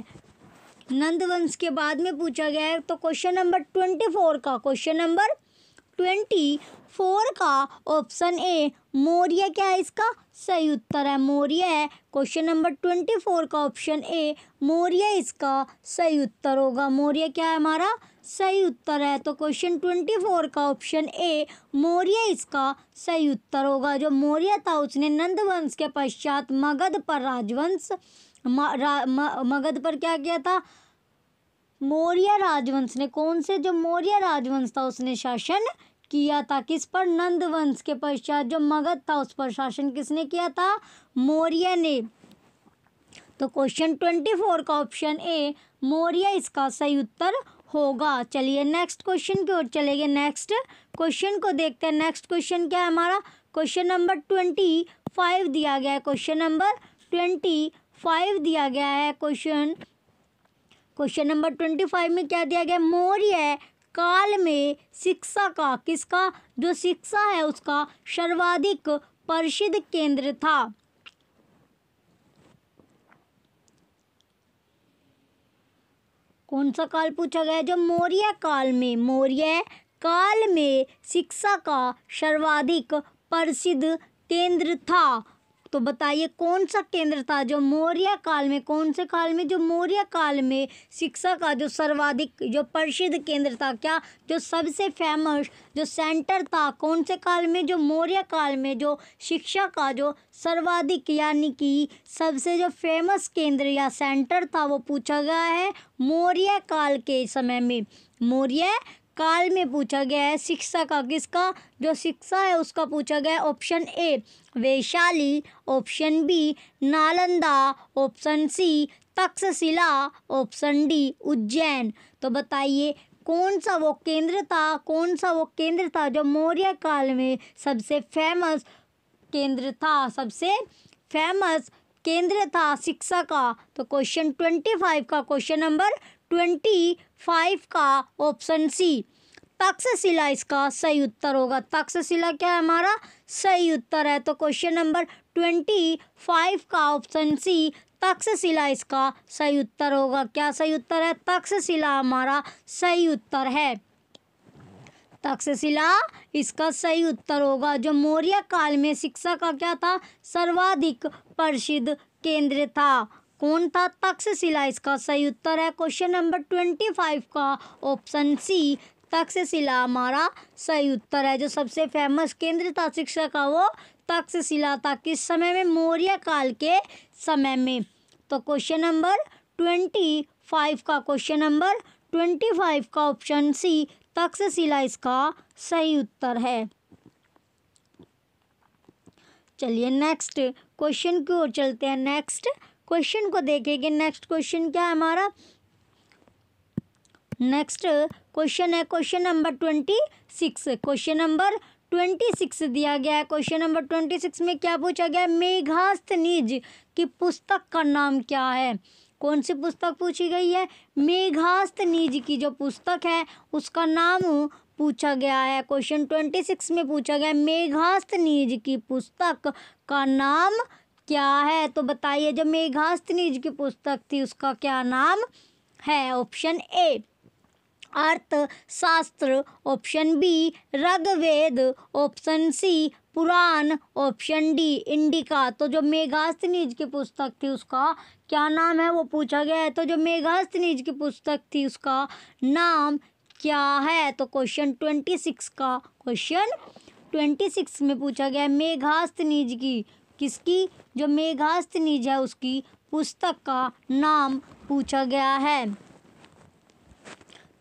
नंदवंश के बाद में पूछा गया है तो क्वेश्चन नंबर ट्वेंटी फोर का क्वेश्चन नंबर ट्वेंटी फोर का ऑप्शन ए मौर्य क्या है इसका सही उत्तर है मौर्य है क्वेश्चन नंबर ट्वेंटी फोर का ऑप्शन ए मौर्य इसका सही उत्तर होगा मौर्य क्या है हमारा सही उत्तर है तो क्वेश्चन ट्वेंटी फोर का ऑप्शन ए मौर्य इसका सही उत्तर होगा जो मौर्य था उसने नंदवंश के पश्चात मगध पर राजवंश मगध पर क्या किया था मौर्य राजवंश ने कौन से जो मौर्य राजवंश था उसने शासन किया था किस पर नंद वंश के पश्चात जो मगध था उस पर शासन किसने किया था मौर्य ने तो क्वेश्चन ट्वेंटी फोर का ऑप्शन ए मौर्य इसका सही उत्तर होगा चलिए नेक्स्ट क्वेश्चन की ओर चले गए नेक्स्ट क्वेश्चन को देखते हैं नेक्स्ट क्वेश्चन क्या है हमारा क्वेश्चन नंबर ट्वेंटी फाइव दिया गया है क्वेश्चन नंबर ट्वेंटी फाइव दिया गया है question question number twenty five में क्या दिया गया मौर्य काल में शिक्षा का किसका जो शिक्षा है उसका सर्वाधिक प्रसिद्ध केंद्र था कौन सा काल पूछा गया जो मौर्य काल में मौर्य काल में शिक्षा का सर्वाधिक प्रसिद्ध केंद्र था तो बताइए कौन सा केंद्र था जो मौर्य काल में कौन से काल में जो मौर्य काल में शिक्षा का जो सर्वाधिक जो प्रसिद्ध केंद्र था क्या जो सबसे फेमस जो सेंटर था कौन से काल में जो मौर्य काल में जो शिक्षा का जो सर्वाधिक यानी कि सबसे जो फेमस केंद्र या सेंटर था वो पूछा गया है मौर्य काल के समय में मौर्य काल में पूछा गया है शिक्षा का किसका जो शिक्षा है उसका पूछा गया है option A Vaishali option B Nalanda option C Takshashila option D Ujjain तो बताइए कौन सा वो केंद्र था कौन सा वो केंद्र था जो मौर्य काल में सबसे फेमस केंद्र था सबसे फेमस केंद्र था शिक्षा का तो क्वेश्चन ट्वेंटी फाइव का क्वेश्चन नंबर ट्वेंटी फाइव का ऑप्शन सी तक्षशिला इसका सही उत्तर होगा तक्षशिला क्या है हमारा सही उत्तर है तो क्वेश्चन नंबर ट्वेंटी फाइव का ऑप्शन सी तक्षशिला इसका सही उत्तर होगा क्या सही उत्तर है तक्षशिला हमारा सही उत्तर है तक्षशिला इसका सही उत्तर होगा जो मौर्य काल में शिक्षा का क्या था सर्वाधिक प्रसिद्ध केंद्र था कौन था तक्षशिला इसका सही उत्तर है क्वेश्चन नंबर ट्वेंटी फाइव का ऑप्शन सी तक्षशिला हमारा सही उत्तर है जो सबसे फेमस केंद्र था शिक्षा का वो तक्षशिला था किस समय में मौर्य काल के समय में तो क्वेश्चन नंबर ट्वेंटी फाइव का क्वेश्चन नंबर ट्वेंटी फाइव का ऑप्शन सी तक्षशिला इसका सही उत्तर है चलिए नेक्स्ट क्वेश्चन की ओर चलते हैं नेक्स्ट क्वेश्चन को देखेंगे नेक्स्ट क्वेश्चन क्या है हमारा नेक्स्ट क्वेश्चन है question number twenty six question number twenty six दिया गया है क्वेश्चन नंबर ट्वेंटी सिक्स में क्या पूछा गया है निज की पुस्तक का नाम क्या है कौन सी पुस्तक पूछी गई है निज की जो पुस्तक है उसका नाम पूछा गया है क्वेश्चन ट्वेंटी सिक्स में पूछा गया है निज की पुस्तक का नाम क्या है तो बताइए जब मेघास्तनीज की पुस्तक थी उसका क्या नाम है option A Arthashastra option B Rigveda option C Purana option D Indica तो जो मेघास्तनीज की पुस्तक थी उसका क्या नाम है वो पूछा गया है तो जो मेघास्तनीज की पुस्तक थी उसका नाम क्या है तो क्वेश्चन ट्वेंटी सिक्स का क्वेश्चन ट्वेंटी सिक्स में पूछा गया है मेघास्तनीज की किसकी जो मेघास्त निज है उसकी पुस्तक का नाम पूछा गया है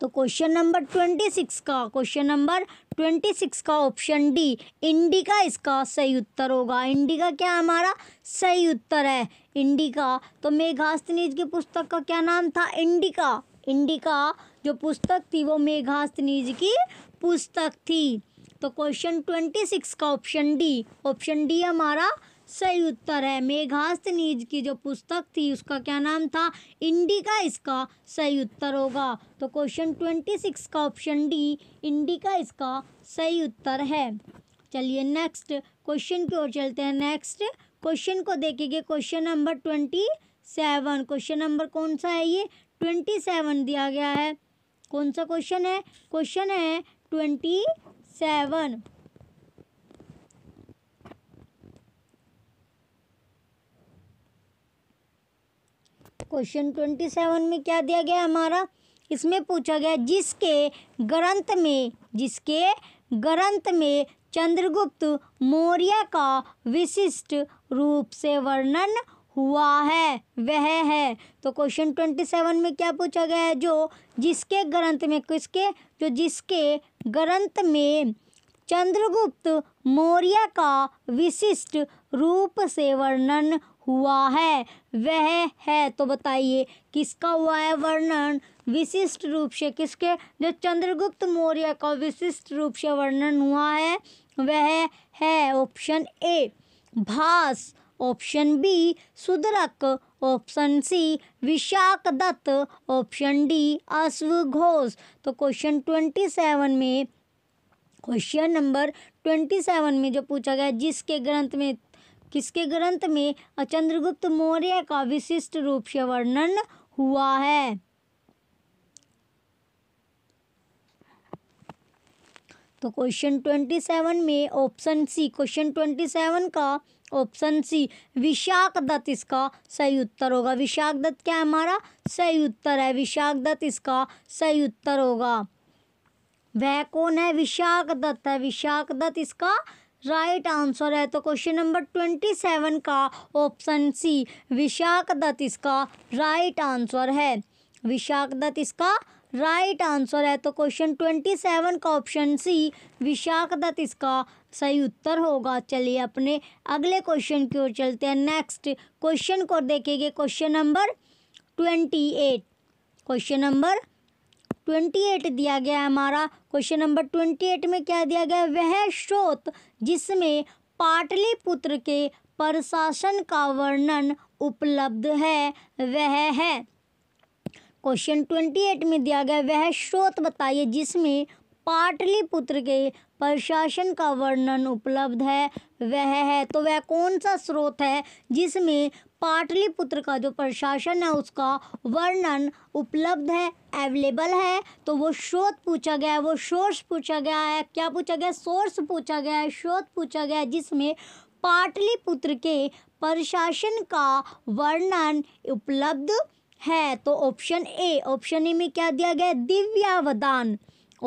तो क्वेश्चन नंबर ट्वेंटी सिक्स का क्वेश्चन नंबर ट्वेंटी सिक्स का ऑप्शन डी इंडिका इसका सही उत्तर होगा इंडिका क्या हमारा सही उत्तर है इंडिका तो मेघास्त निज की पुस्तक का क्या नाम था इंडिका इंडिका जो पुस्तक थी वो मेघास्त निज की पुस्तक थी तो क्वेश्चन ट्वेंटी सिक्स का ऑप्शन डी ऑप्शन डी हमारा सही उत्तर है नीज की जो पुस्तक थी उसका क्या नाम था इंडिका इसका सही उत्तर होगा तो क्वेश्चन ट्वेंटी सिक्स का ऑप्शन डी इंडिका इसका सही उत्तर है चलिए नेक्स्ट क्वेश्चन की ओर चलते हैं नेक्स्ट क्वेश्चन को देखेंगे question number twenty seven question number कौन सा है ये ट्वेंटी सेवन दिया गया है कौन सा क्वेश्चन है क्वेश्चन है twenty seven question twenty seven में क्या दिया गया हमारा इसमें पूछा गया जिसके ग्रंथ में जिसके ग्रंथ में चंद्रगुप्त मौर्य का विशिष्ट रूप से वर्णन हुआ है वह है तो क्वेश्चन ट्वेंटी सेवन में क्या पूछा गया है जो जिसके ग्रंथ में किसके जो जिसके ग्रंथ में चंद्रगुप्त मौर्य का विशिष्ट रूप से वर्णन हुआ है वह है तो बताइए किसका हुआ है वर्णन विशिष्ट रूप से किसके जो चंद्रगुप्त मौर्य का विशिष्ट रूप से वर्णन हुआ है वह है option A Bhasa option B Shudraka option C Vishakhadatta option D अश्व घोष तो क्वेश्चन ट्वेंटी सेवन में क्वेश्चन नंबर ट्वेंटी सेवन में जो पूछा गया जिसके ग्रंथ में किसके ग्रंथ में चंद्रगुप्त मौर्य का विशिष्ट रूप से वर्णन हुआ है तो क्वेश्चन ट्वेंटी सेवन में option C question twenty seven का ऑप्शन सी विशाख दत्त इसका सही उत्तर होगा विशाख दत्त क्या हमारा सही उत्तर है विशाख दत्त इसका सही उत्तर होगा वह कौन है विशाख दत्त है विशाख दत्त इसका राइट आंसर है तो क्वेश्चन नंबर ट्वेंटी सेवन का ऑप्शन सी विशाख दत्त इसका राइट आंसर है विशाख दत्त इसका राइट आंसर है तो क्वेश्चन ट्वेंटी सेवन का ऑप्शन सी विशाख दत्त इसका सही उत्तर होगा चलिए अपने अगले क्वेश्चन की ओर चलते हैं नेक्स्ट क्वेश्चन को देखेंगे question number twenty eight question number twenty eight दिया गया है हमारा क्वेश्चन नंबर ट्वेंटी एट में क्या दिया गया वह स्रोत जिसमें पाटलिपुत्र के प्रशासन का वर्णन उपलब्ध है वह है क्वेश्चन ट्वेंटी एट में दिया गया वह स्रोत बताइए जिसमें पाटलिपुत्र के प्रशासन का वर्णन उपलब्ध है वह है तो वह कौन सा स्रोत है जिसमें पाटलिपुत्र का जो प्रशासन है उसका वर्णन उपलब्ध है अवेलेबल है तो वो श्रोत पूछा गया है वो सोर्स पूछा गया है क्या पूछा गया सोर्स पूछा गया है श्रोत पूछा गया है जिसमें पाटलिपुत्र के प्रशासन का वर्णन उपलब्ध है तो ऑप्शन ए ऑप्शन ए में क्या दिया गया Divyavadana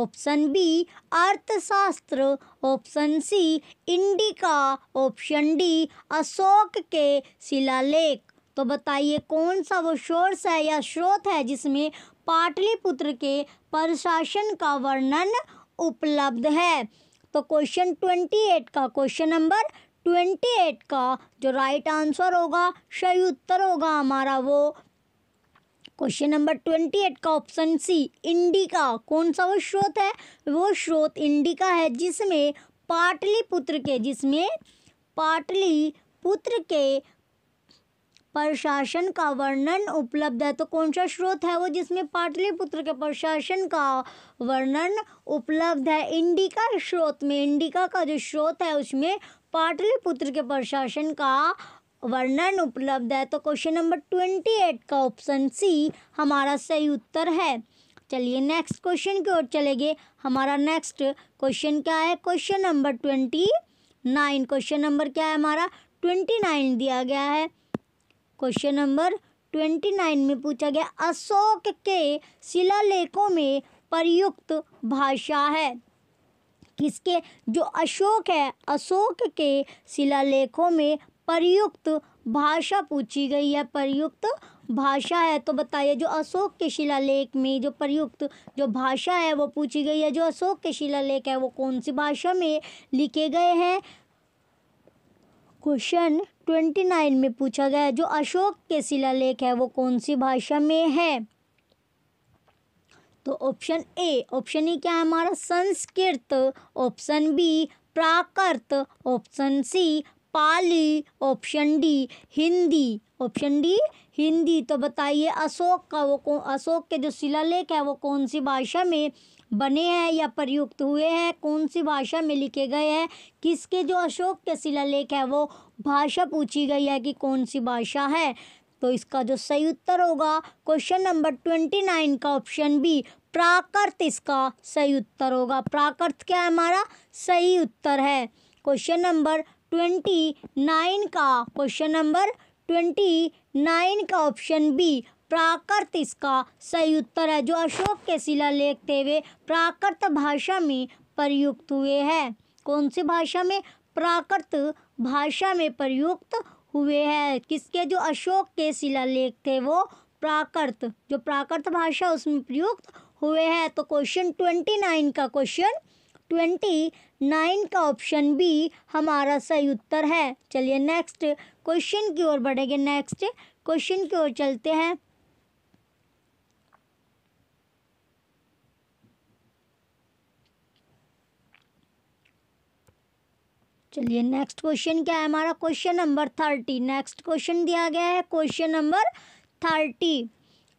option B Arthashastra option C Indica option D Ashoka के शिलालेख तो बताइए कौन सा वो सोर्स है या स्रोत है जिसमें पाटलिपुत्र के प्रशासन का वर्णन उपलब्ध है तो क्वेश्चन ट्वेंटी एट का क्वेश्चन नंबर ट्वेंटी एट का जो राइट आंसर होगा सही उत्तर होगा हमारा वो क्वेश्चन नंबर ट्वेंटी एट का ऑप्शन सी इंडिका कौन सा वो स्रोत है वो स्रोत इंडिका है जिसमें पाटलिपुत्र के जिसमें पुत्र के प्रशासन का वर्णन उपलब्ध है तो कौन सा स्रोत है वो जिसमें पाटलिपुत्र के प्रशासन का वर्णन उपलब्ध है इंडिका स्रोत में इंडिका का जो स्रोत है उसमें पाटलिपुत्र के प्रशासन का वर्णन उपलब्ध है तो क्वेश्चन नंबर ट्वेंटी एट का ऑप्शन सी हमारा सही उत्तर है चलिए नेक्स्ट क्वेश्चन की ओर चले गए हमारा नेक्स्ट क्वेश्चन क्या है question number twenty nine question number क्या है हमारा ट्वेंटी नाइन दिया गया है क्वेश्चन नंबर ट्वेंटी नाइन में पूछा गया अशोक के शिलालेखों में प्रयुक्त भाषा है किसके जो अशोक है अशोक के शिलालेखों में प्रयुक्त भाषा पूछी गई है प्रयुक्त भाषा है तो बताइए जो अशोक के शिलालेख में जो प्रयुक्त जो भाषा है वो पूछी गई है जो अशोक के शिलालेख है वो कौन सी भाषा में लिखे गए हैं क्वेश्चन ट्वेंटी नाइन में पूछा गया है जो अशोक के शिलालेख है वो कौन सी भाषा में है तो ऑप्शन ए ऑप्शन ए क्या है हमारा Sanskrit option B Prakrit option C Pali option D Hindi option D Hindi तो बताइए अशोक का वो अशोक के जो शिलालेख है वो कौन सी भाषा में बने हैं या प्रयुक्त हुए हैं कौन सी भाषा में लिखे गए हैं किसके जो अशोक के शिलालेख है वो भाषा पूछी गई है कि कौन सी भाषा है तो इसका जो सही उत्तर होगा क्वेश्चन नंबर ट्वेंटी नाइन का ऑप्शन बी प्राकृत इसका सही उत्तर होगा प्राकृत क्या है हमारा सही उत्तर है क्वेश्चन नंबर ट्वेंटी नाइन का क्वेश्चन नंबर ट्वेंटी नाइन का ऑप्शन बी प्राकृत इसका सही उत्तर है जो अशोक के शिला लेखते हुए प्राकृत भाषा में प्रयुक्त हुए हैं कौन सी भाषा में प्राकृत भाषा में प्रयुक्त हुए हैं किसके जो अशोक के शिला लेख थे वो प्राकृत जो प्राकृत भाषा उसमें प्रयुक्त हुए हैं तो क्वेश्चन ट्वेंटी नाइन का क्वेश्चन ट्वेंटी नाइन का ऑप्शन बी हमारा सही उत्तर है चलिए नेक्स्ट क्वेश्चन की ओर बढ़ेंगे नेक्स्ट क्वेश्चन की ओर चलते हैं चलिए नेक्स्ट क्वेश्चन क्या है हमारा question number thirty next question दिया गया है क्वेश्चन नंबर थर्टी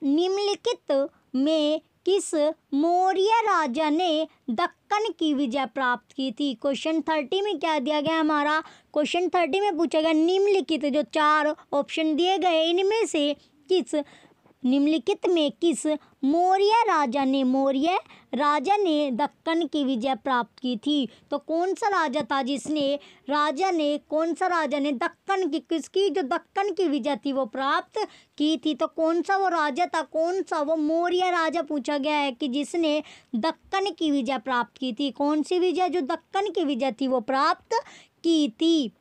निम्नलिखित में किस मौर्य राजा ने दक्कन की विजय प्राप्त की थी क्वेश्चन थर्टी में क्या दिया गया हमारा क्वेश्चन थर्टी में पूछा गया निम्नलिखित जो चार ऑप्शन दिए गए इनमें से किस निम्नलिखित में किस मौर्य राजा ने मौर्य राजा ने दक्कन की विजय प्राप्त की थी तो कौन सा राजा था जिसने राजा ने कौन सा राजा ने दक्कन की किसकी जो दक्कन की विजय थी वो प्राप्त की थी तो कौन सा वो राजा था कौन सा वो मौर्य राजा पूछा गया है कि जिसने दक्कन की विजय प्राप्त की थी कौन सी विजय जो दक्कन की विजय थी वो प्राप्त की थी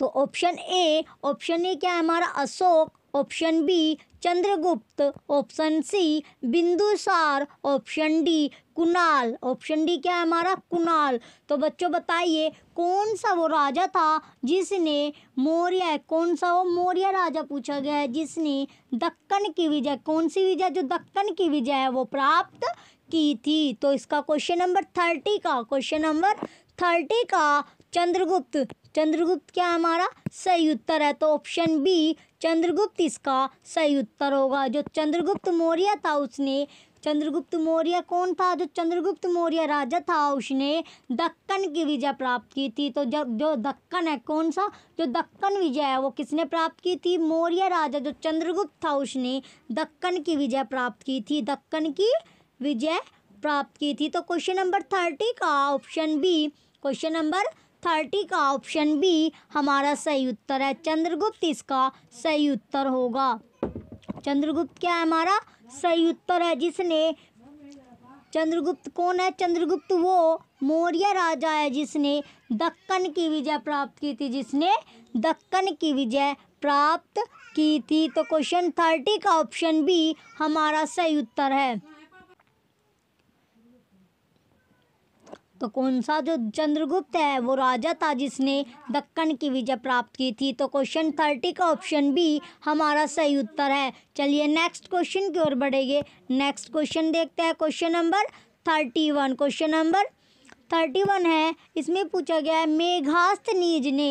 तो ऑप्शन ए ऑप्शन ए क्या है हमारा Ashoka option B Chandragupta option C Bindusara option D Kunala option D क्या है हमारा कुणाल तो बच्चों बताइए कौन सा वो राजा था जिसने मौर्य कौन सा वो मौर्य राजा पूछा गया है जिसने दक्कन की विजय कौन सी विजय जो दक्कन की विजय है वो प्राप्त की थी तो इसका क्वेश्चन नंबर थर्टी का क्वेश्चन नंबर थर्टी का चंद्रगुप्त चंद्रगुप्त क्या हमारा सही उत्तर है तो ऑप्शन बी चंद्रगुप्त इसका सही उत्तर होगा जो चंद्रगुप्त मौर्य था उसने चंद्रगुप्त मौर्य कौन था जो चंद्रगुप्त मौर्य राजा था उसने दक्कन की विजय प्राप्त की थी तो जब जो दक्कन है कौन सा जो दक्कन विजय है वो किसने प्राप्त की थी मौर्य राजा जो चंद्रगुप्त था उसने दक्कन की विजय प्राप्त की थी दक्कन की विजय प्राप्त की थी तो क्वेश्चन नंबर थर्टी का option B question number thirty का ऑप्शन बी हमारा सही उत्तर है चंद्रगुप्त इसका सही उत्तर होगा चंद्रगुप्त क्या है हमारा सही उत्तर है जिसने चंद्रगुप्त कौन है चंद्रगुप्त वो मौर्य राजा है जिसने दक्कन की विजय प्राप्त की थी जिसने दक्कन की विजय प्राप्त की थी तो क्वेश्चन थर्टी का ऑप्शन बी हमारा सही उत्तर है तो कौन सा जो चंद्रगुप्त है वो राजा था जिसने दक्कन की विजय प्राप्त की थी तो क्वेश्चन थर्टी का ऑप्शन भी हमारा सही उत्तर है चलिए नेक्स्ट क्वेश्चन की ओर बढ़ेंगे नेक्स्ट क्वेश्चन देखते हैं question number thirty one question number thirty one है इसमें पूछा गया है मेघास्त नीज ने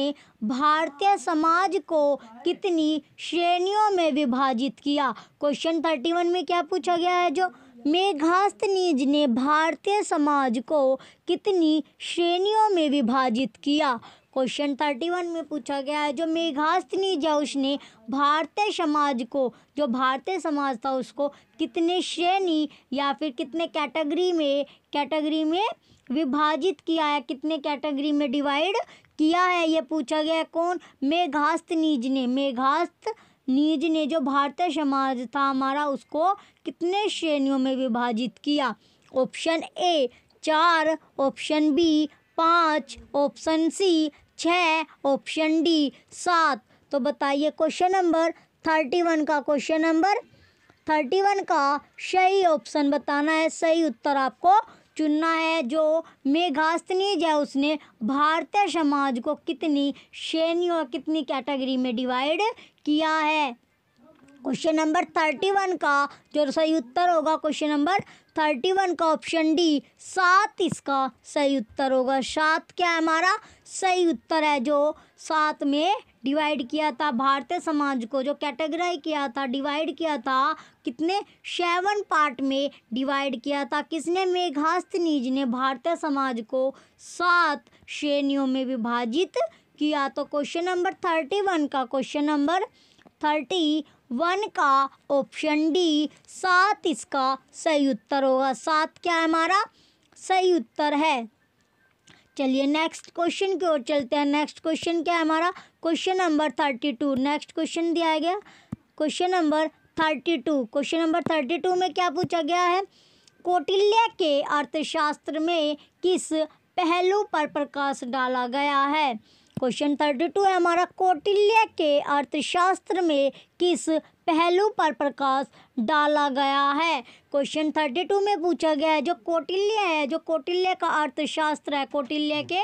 भारतीय समाज को कितनी श्रेणियों में विभाजित किया क्वेश्चन थर्टी वन में क्या पूछा गया है जो मेघास्तनीज ने भारतीय समाज को कितनी श्रेणियों में विभाजित किया क्वेश्चन थर्टी वन में पूछा गया है जो मेघास्तनीज है उसने भारतीय समाज को जो भारतीय समाज था उसको कितने श्रेणी या फिर कितने कैटेगरी में कैटेगरी में विभाजित किया है कितने कैटेगरी में डिवाइड किया है ये पूछा गया है कौन मेघास्तनीज ने मेघास्त नीज ने जो भारतीय समाज था हमारा उसको कितने श्रेणियों में विभाजित किया ऑप्शन ए चार ऑप्शन बी पाँच ऑप्शन सी छः ऑप्शन डी सात तो बताइए क्वेश्चन नंबर थर्टी वन का क्वेश्चन नंबर थर्टी वन का सही ऑप्शन बताना है सही उत्तर आपको चुनना है जो मेघास्तनीज है उसने भारतीय समाज को कितनी श्रेणियों कितनी कैटेगरी में डिवाइड किया है क्वेश्चन नंबर थर्टी वन का जो सही उत्तर होगा क्वेश्चन नंबर थर्टी वन का ऑप्शन डी सात इसका सही उत्तर होगा सात क्या है हमारा सही उत्तर है जो सात में डिवाइड किया था भारतीय समाज को जो कैटेगराइज किया था डिवाइड किया था कितने सेवन पार्ट में डिवाइड किया था किसने मेघास्त नीज ने भारतीय समाज को सात श्रेणियों में विभाजित किया तो क्वेश्चन नंबर थर्टी वन का क्वेश्चन नंबर थर्टी वन का ऑप्शन डी सात इसका सही उत्तर होगा सात क्या है हमारा सही उत्तर है चलिए नेक्स्ट क्वेश्चन की ओर चलते हैं नेक्स्ट क्वेश्चन क्या है हमारा question number thirty two next question दिया गया question number thirty two question number thirty two में क्या पूछा गया है कौटिल्य के अर्थशास्त्र में किस पहलू पर प्रकाश डाला गया है क्वेश्चन थर्टी टू है हमारा कौटिल्य के अर्थशास्त्र में किस पहलू पर प्रकाश डाला गया है क्वेश्चन थर्टी टू में पूछा गया है जो कौटिल्य है जो कौटिल्य का अर्थशास्त्र है कौटिल्य के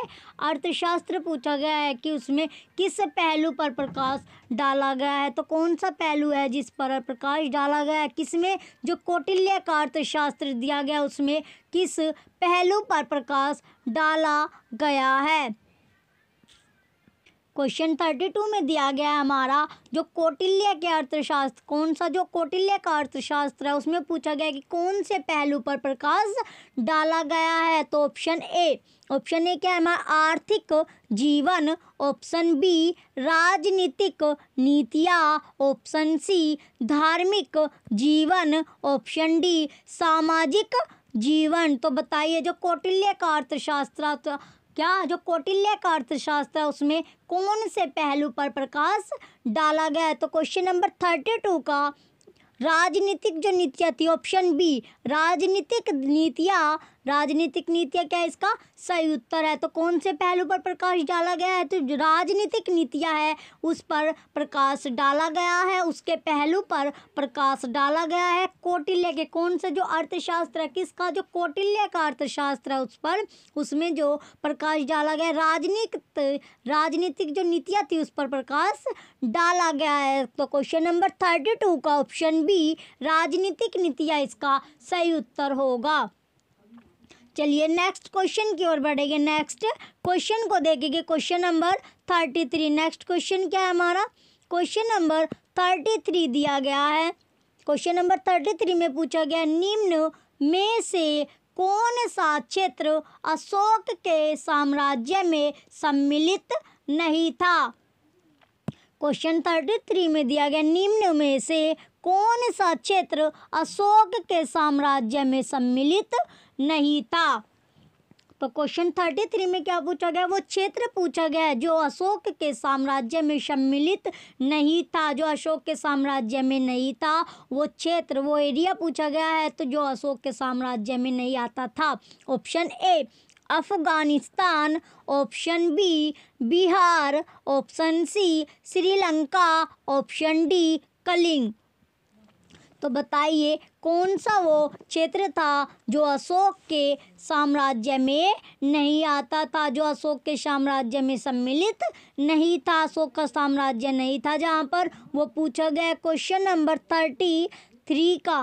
अर्थशास्त्र पूछा गया है कि उसमें किस पहलू पर प्रकाश डाला गया है तो कौन सा पहलू है जिस पर प्रकाश डाला गया है किसमें जो कौटिल्य का अर्थशास्त्र दिया गया उसमें किस पहलू पर प्रकाश डाला गया है क्वेश्चन थर्टी टू में दिया गया है हमारा जो कौटिल्य के अर्थशास्त्र कौन सा जो कौटिल्य का अर्थशास्त्र है उसमें पूछा गया कि कौन से पहलू पर प्रकाश डाला गया है तो ऑप्शन ए ऑप्शन ए क्या है हमारा आर्थिक जीवन ऑप्शन बी राजनीतिक नीतियाँ ऑप्शन सी धार्मिक जीवन ऑप्शन डी सामाजिक जीवन तो बताइए जो कौटिल्य का अर्थशास्त्र क्या जो कौटिल्य का अर्थशास्त्र है उसमें कौन से पहलू पर प्रकाश डाला गया है तो क्वेश्चन नंबर थर्टी टू का राजनीतिक जो नीतियाँ थी ऑप्शन बी राजनीतिक नीतियाँ राजनीतिक नीतियाँ क्या इसका सही उत्तर है तो कौन से पहलू पर प्रकाश डाला गया है तो जो राजनीतिक नीतियाँ है उस पर प्रकाश डाला गया है उसके पहलू पर प्रकाश डाला गया है कौटिल्य के कौन से जो अर्थशास्त्र है किसका जो कौटिल्य का अर्थशास्त्र है उस पर उसमें जो प्रकाश डाला गया राजनीतिक राजनीतिक जो नीतियाँ थी उस पर प्रकाश डाला गया है तो क्वेश्चन नंबर थर्टी टू का ऑप्शन बी राजनीतिक नीतियाँ इसका सही उत्तर होगा चलिए नेक्स्ट क्वेश्चन की ओर बढ़ेंगे नेक्स्ट क्वेश्चन को देखेंगे question number thirty three next question क्या है हमारा क्वेश्चन नंबर थर्टी थ्री दिया गया है क्वेश्चन नंबर थर्टी थ्री में पूछा गया निम्न में से कौन सा क्षेत्र अशोक के साम्राज्य में सम्मिलित नहीं था क्वेश्चन थर्टी थ्री में दिया गया निम्न में से कौन सा क्षेत्र अशोक के साम्राज्य में सम्मिलित नहीं था तो क्वेश्चन थर्टी थ्री में क्या पूछा गया वो क्षेत्र पूछा गया है जो अशोक के साम्राज्य में सम्मिलित नहीं था जो अशोक के साम्राज्य में नहीं था वो क्षेत्र वो एरिया पूछा गया है तो जो अशोक के साम्राज्य में नहीं आता था option A Afghanistan option B Bihar option C Sri Lanka option D Kalinga तो बताइए कौन सा वो क्षेत्र था जो अशोक के साम्राज्य में नहीं आता था जो अशोक के साम्राज्य में सम्मिलित नहीं था अशोक का साम्राज्य नहीं था जहाँ पर वो पूछा गया क्वेश्चन नंबर थर्टी थ्री का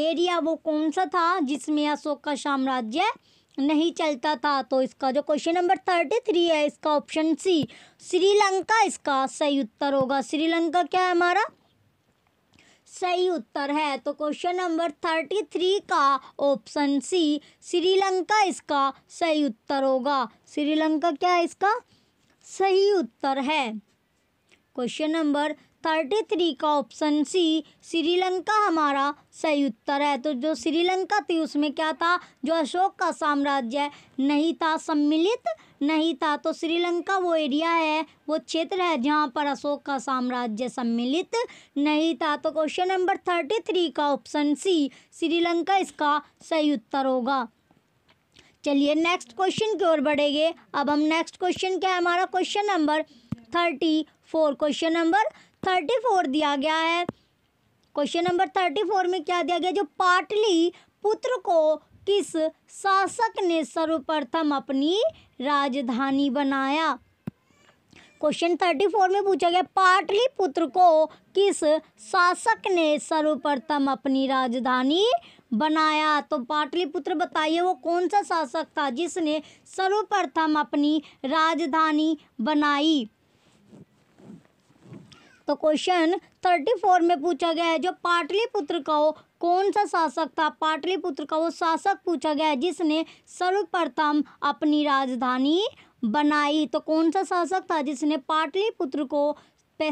एरिया वो कौन सा था जिसमें अशोक का साम्राज्य नहीं चलता था तो इसका जो क्वेश्चन नंबर थर्टी थ्री है इसका ऑप्शन सी श्रीलंका इसका सही उत्तर होगा श्रीलंका क्या है हमारा सही उत्तर है तो क्वेश्चन नंबर थर्टी थ्री का ऑप्शन सी श्रीलंका इसका सही उत्तर होगा श्रीलंका क्या है इसका सही उत्तर है क्वेश्चन नंबर थर्टी थ्री का ऑप्शन सी श्रीलंका हमारा सही उत्तर है तो जो श्रीलंका थी उसमें क्या था जो अशोक का साम्राज्य नहीं था सम्मिलित नहीं था तो श्रीलंका वो एरिया है वो क्षेत्र है जहाँ पर अशोक का साम्राज्य सम्मिलित नहीं था तो क्वेश्चन नंबर थर्टी थ्री का ऑप्शन सी श्रीलंका इसका सही उत्तर होगा चलिए नेक्स्ट क्वेश्चन की ओर बढ़ेंगे अब हम नेक्स्ट क्वेश्चन क्या है हमारा question number thirty four question number thirty four दिया गया है क्वेश्चन नंबर थर्टी फोर में क्या दिया गया जो पाटली पुत्र को किस शासक ने सर्वप्रथम अपनी राजधानी बनाया क्वेश्चन थर्टी फोर में पूछा गया पाटलिपुत्र को किस शासक ने सर्वप्रथम अपनी राजधानी बनाया तो पाटलिपुत्र बताइए वो कौन सा शासक था जिसने सर्वप्रथम अपनी राजधानी बनाई तो क्वेश्चन थर्टी फोर में पूछा गया है जो पाटलिपुत्र का वो कौन सा शासक था पाटलिपुत्र का वो शासक पूछा गया है जिसने सर्वप्रथम अपनी राजधानी बनाई तो कौन सा शासक था जिसने पाटलिपुत्र को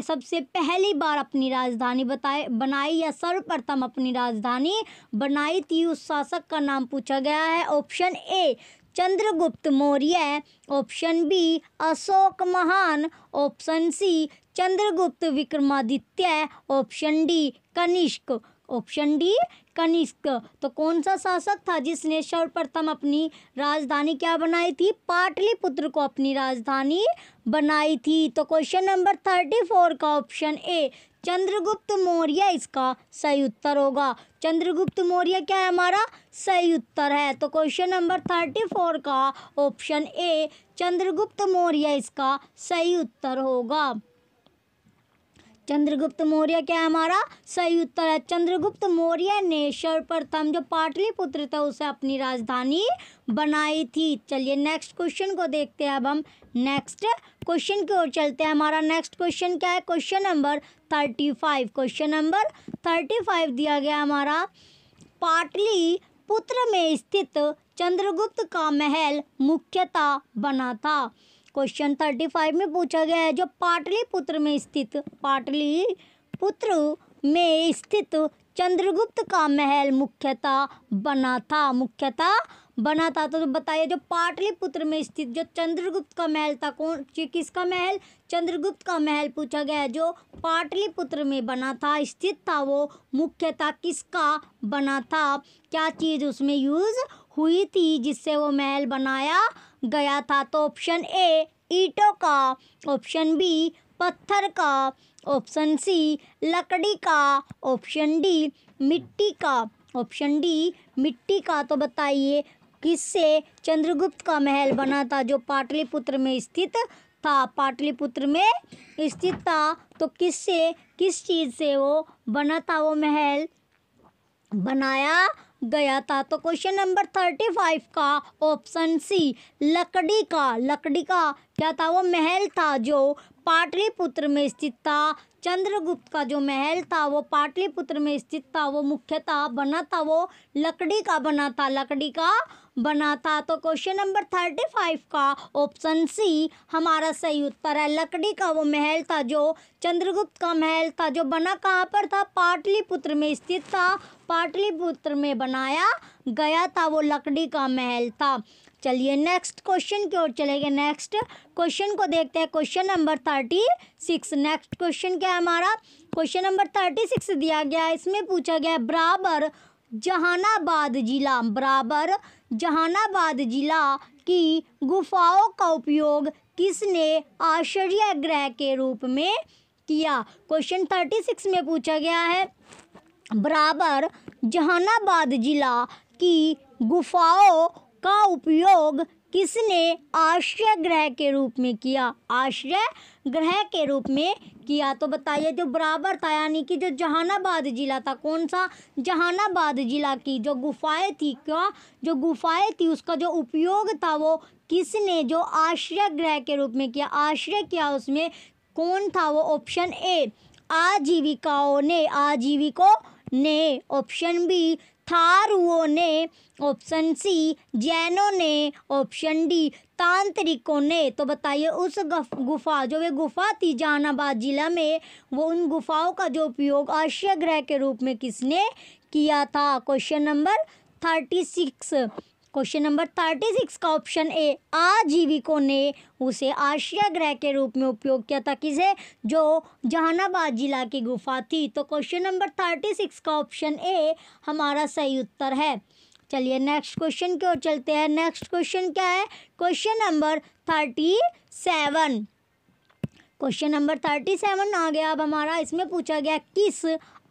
सबसे पहली बार अपनी राजधानी बताए बनाई या सर्वप्रथम अपनी राजधानी बनाई थी उस शासक का नाम पूछा गया है option A Chandragupta Maurya option B Ashok महान ऑप्शन सी चंद्रगुप्त विक्रमादित्य है option D Kanishka option D Kanishka तो कौन सा शासक था जिसने सर्वप्रथम अपनी राजधानी क्या बनाई थी पाटलिपुत्र को अपनी राजधानी बनाई थी तो क्वेश्चन नंबर थर्टी फोर का ऑप्शन ए चंद्रगुप्त मौर्य इसका सही उत्तर होगा चंद्रगुप्त मौर्य क्या है हमारा सही उत्तर है तो क्वेश्चन नंबर थर्टी फोर का ऑप्शन ए चंद्रगुप्त मौर्य इसका सही उत्तर होगा चंद्रगुप्त मौर्य क्या है हमारा सही उत्तर है चंद्रगुप्त मौर्य ने सर्वप्रथम जो पाटलिपुत्र था उसे अपनी राजधानी बनाई थी चलिए नेक्स्ट क्वेश्चन को देखते हैं अब हम नेक्स्ट क्वेश्चन की ओर चलते हैं हमारा नेक्स्ट क्वेश्चन क्या है question number thirty five question number thirty five दिया गया हमारा पाटली पुत्र में स्थित चंद्रगुप्त का महल मुख्यतः बना था क्वेश्चन थर्टी फाइव में पूछा गया है जो पाटलिपुत्र में स्थित पाटली पुत्र में स्थित चंद्रगुप्त का महल मुख्यतः बना था मुख्यतः बना था तो, तो बताइए जो पाटलिपुत्र में स्थित जो चंद्रगुप्त का महल था कौन किसका महल चंद्रगुप्त का महल पूछा गया है जो पाटलिपुत्र में बना था स्थित था वो मुख्यतः किसका बना था क्या चीज़ उसमें यूज़ हुई थी जिससे वो महल बनाया गया था तो ऑप्शन ए ईटों का ऑप्शन बी पत्थर का ऑप्शन सी लकड़ी का ऑप्शन डी मिट्टी का ऑप्शन डी मिट्टी का तो बताइए किससे चंद्रगुप्त का महल बना था जो पाटलिपुत्र में स्थित था पाटलिपुत्र में स्थित था तो किससे किस चीज़ से वो बना था वो महल बनाया गया था तो क्वेश्चन नंबर थर्टी फाइव का ऑप्शन सी लकड़ी का लकड़ी का क्या था वो महल था जो पाटलिपुत्र में स्थित था चंद्रगुप्त का जो महल था वो पाटलिपुत्र में स्थित था वो मुख्यतः बना था वो लकड़ी का बना था लकड़ी का बना था तो क्वेश्चन नंबर थर्टी फाइव का ऑप्शन सी हमारा सही उत्तर है लकड़ी का वो महल था जो चंद्रगुप्त का महल था जो बना कहाँ पर था पाटलिपुत्र में स्थित था पाटलिपुत्र में बनाया गया था वो लकड़ी का महल था चलिए नेक्स्ट क्वेश्चन की ओर चले गए नेक्स्ट क्वेश्चन को देखते हैं question number thirty six next question क्या है हमारा क्वेश्चन नंबर थर्टी सिक्स दिया गया इसमें पूछा गया है बराबर जहानाबाद ज़िला बराबर जहानाबाद ज़िला की गुफाओं का उपयोग किसने आश्चर्य ग्रह के रूप में किया क्वेश्चन थर्टी सिक्स में पूछा गया है बराबर जहानाबाद ज़िला की गुफाओं का उपयोग किसने आश्रय ग्रह के रूप में किया आश्रय ग्रह के रूप में किया तो बताइए जो बराबर था यानी कि जो जहानाबाद जिला था कौन सा जहानाबाद जिला की जो गुफाएं थी क्या जो गुफाएं थी उसका जो उपयोग था वो किसने जो आश्रय ग्रह के रूप में किया आश्रय किया उसमें कौन था वो ऑप्शन ए आजीविकाओं ने आजीविकों ने ऑप्शन बी थारुओं ने ऑप्शन सी जैनों ने ऑप्शन डी तांत्रिकों ने तो बताइए उस गुफा जो वे गुफा थी जहानाबाद जिला में वो उन गुफाओं का जो उपयोग आश्रय ग्रह के रूप में किसने किया था question number thirty six question number thirty six का ऑप्शन ए आजीविकों ने उसे आशिया ग्रह के रूप में उपयोग किया था किसे जो जहानाबाद जिला की गुफा थी तो क्वेश्चन नंबर थर्टी सिक्स का ऑप्शन ए हमारा सही उत्तर है चलिए नेक्स्ट क्वेश्चन की ओर चलते हैं नेक्स्ट क्वेश्चन क्या है question number thirty seven question number thirty seven आ गया अब हमारा इसमें पूछा गया किस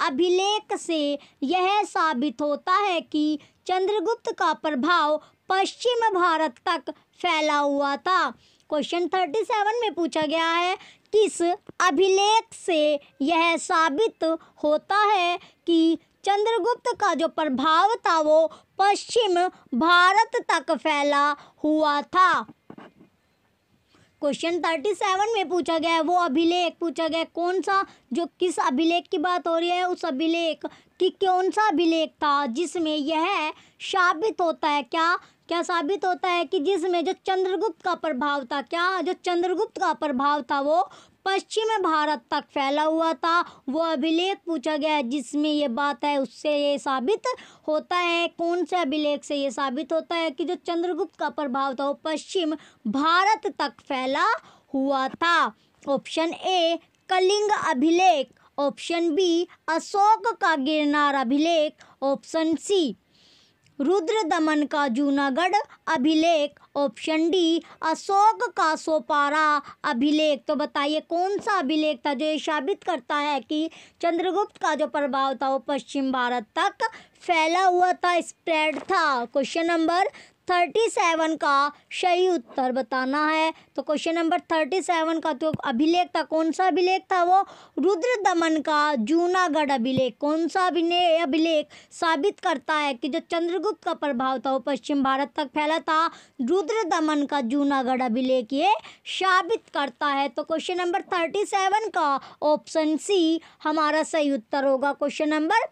अभिलेख से यह साबित होता है कि चंद्रगुप्त का प्रभाव पश्चिम भारत तक फैला हुआ था क्वेश्चन थर्टी सेवन में पूछा गया है किस अभिलेख से यह साबित होता है कि चंद्रगुप्त का जो प्रभाव था वो पश्चिम भारत तक फैला हुआ था क्वेश्चन थर्टी सेवन में पूछा गया है वो अभिलेख पूछा गया कौन सा जो किस अभिलेख की बात हो रही है उस अभिलेख कि कौन सा अभिलेख था जिसमें यह साबित होता है क्या क्या साबित होता है कि जिसमें जो चंद्रगुप्त का प्रभाव था क्या जो चंद्रगुप्त का प्रभाव था वो पश्चिम भारत तक फैला हुआ था वो अभिलेख पूछा गया है जिसमें ये बात है उससे ये साबित होता है कौन से अभिलेख से ये साबित होता है कि जो चंद्रगुप्त का प्रभाव था वो पश्चिम भारत तक फैला हुआ था ऑप्शन ए कलिंग अभिलेख ऑप्शन बी अशोक का गिरनार अभिलेख ऑप्शन सी रुद्र दमन का जूनागढ़ अभिलेख ऑप्शन डी अशोक का सोपारा अभिलेख तो बताइए कौन सा अभिलेख था जो ये साबित करता है कि चंद्रगुप्त का जो प्रभाव था वो पश्चिम भारत तक फैला हुआ था स्प्रेड था क्वेश्चन नंबर थर्टी सेवन का सही उत्तर बताना है तो क्वेश्चन नंबर थर्टी सेवन का तो अभिलेख था कौन सा अभिलेख था वो रुद्र दमन का जूनागढ़ अभिलेख कौन सा अभिलेख साबित करता है कि जो चंद्रगुप्त का प्रभाव था वो पश्चिम भारत तक फैला था रुद्र दमन का जूनागढ़ अभिलेख ये साबित करता है तो क्वेश्चन नंबर थर्टी सेवन का ऑप्शन सी हमारा सही उत्तर होगा क्वेश्चन नंबर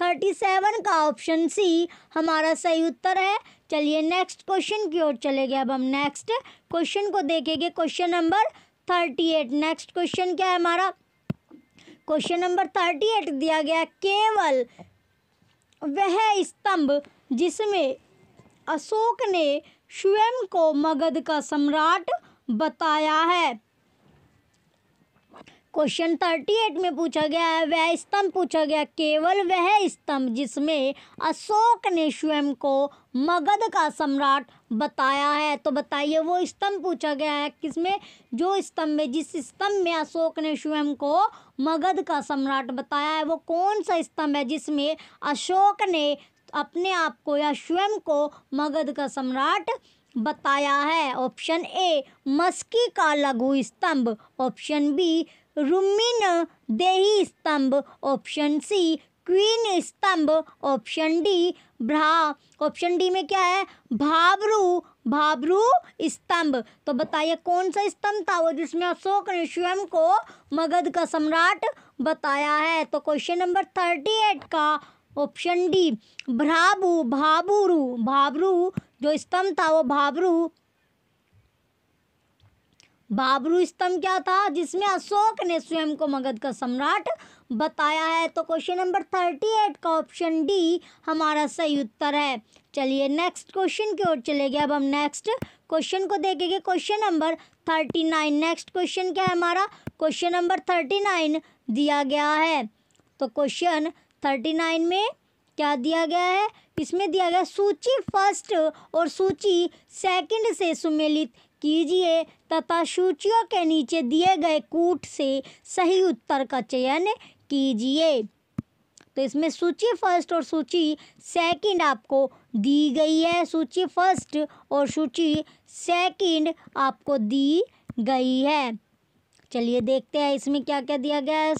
थर्टी सेवन का ऑप्शन सी हमारा सही उत्तर है चलिए नेक्स्ट क्वेश्चन की ओर चले गए अब हम नेक्स्ट क्वेश्चन को देखेंगे question number thirty eight next question क्या है हमारा क्वेश्चन नंबर थर्टी एट दिया गया केवल वह स्तंभ जिसमें अशोक ने स्वयं को मगध का सम्राट बताया है क्वेश्चन थर्टी एट में पूछा गया है वह स्तंभ पूछा गया केवल वह स्तंभ जिसमें अशोक ने स्वयं को मगध का सम्राट बताया है तो बताइए वो स्तंभ पूछा गया है किसमें जो स्तंभ में जिस स्तंभ में अशोक ने स्वयं को मगध का सम्राट बताया है वो कौन सा स्तंभ है जिसमें अशोक ने अपने आप को या स्वयं को मगध का सम्राट बताया है ऑप्शन ए मस्की का लघु स्तंभ ऑप्शन बी रुमिन देही स्तंभ ऑप्शन सी क्वीन स्तंभ ऑप्शन डी भ्रा ऑप्शन डी में क्या है भाबरू भाबरू स्तंभ तो बताइए कौन सा स्तंभ था वो जिसमें अशोक ने स्वयं को मगध का सम्राट बताया है तो क्वेश्चन नंबर थर्टी एट का ऑप्शन डी भ्राबू भाबुरू भाबरू जो स्तंभ था वो भाबरू बाबरू स्तंभ क्या था जिसमें अशोक ने स्वयं को मगध का सम्राट बताया है तो क्वेश्चन नंबर थर्टी एट का ऑप्शन डी हमारा सही उत्तर है चलिए नेक्स्ट क्वेश्चन की ओर चले गए अब हम नेक्स्ट क्वेश्चन को देखेंगे question number thirty nine next question क्या है हमारा क्वेश्चन नंबर थर्टी नाइन दिया गया है तो क्वेश्चन थर्टी नाइन में क्या दिया गया है इसमें दिया गया सूची फर्स्ट और सूची सेकंड से सुमेलित कीजिए तथा सूचियों के नीचे दिए गए कूट से सही उत्तर का चयन कीजिए तो इसमें सूची फर्स्ट और सूची सेकंड आपको दी गई है सूची फर्स्ट और सूची सेकंड आपको दी गई है चलिए देखते हैं इसमें क्या क्या दिया गया है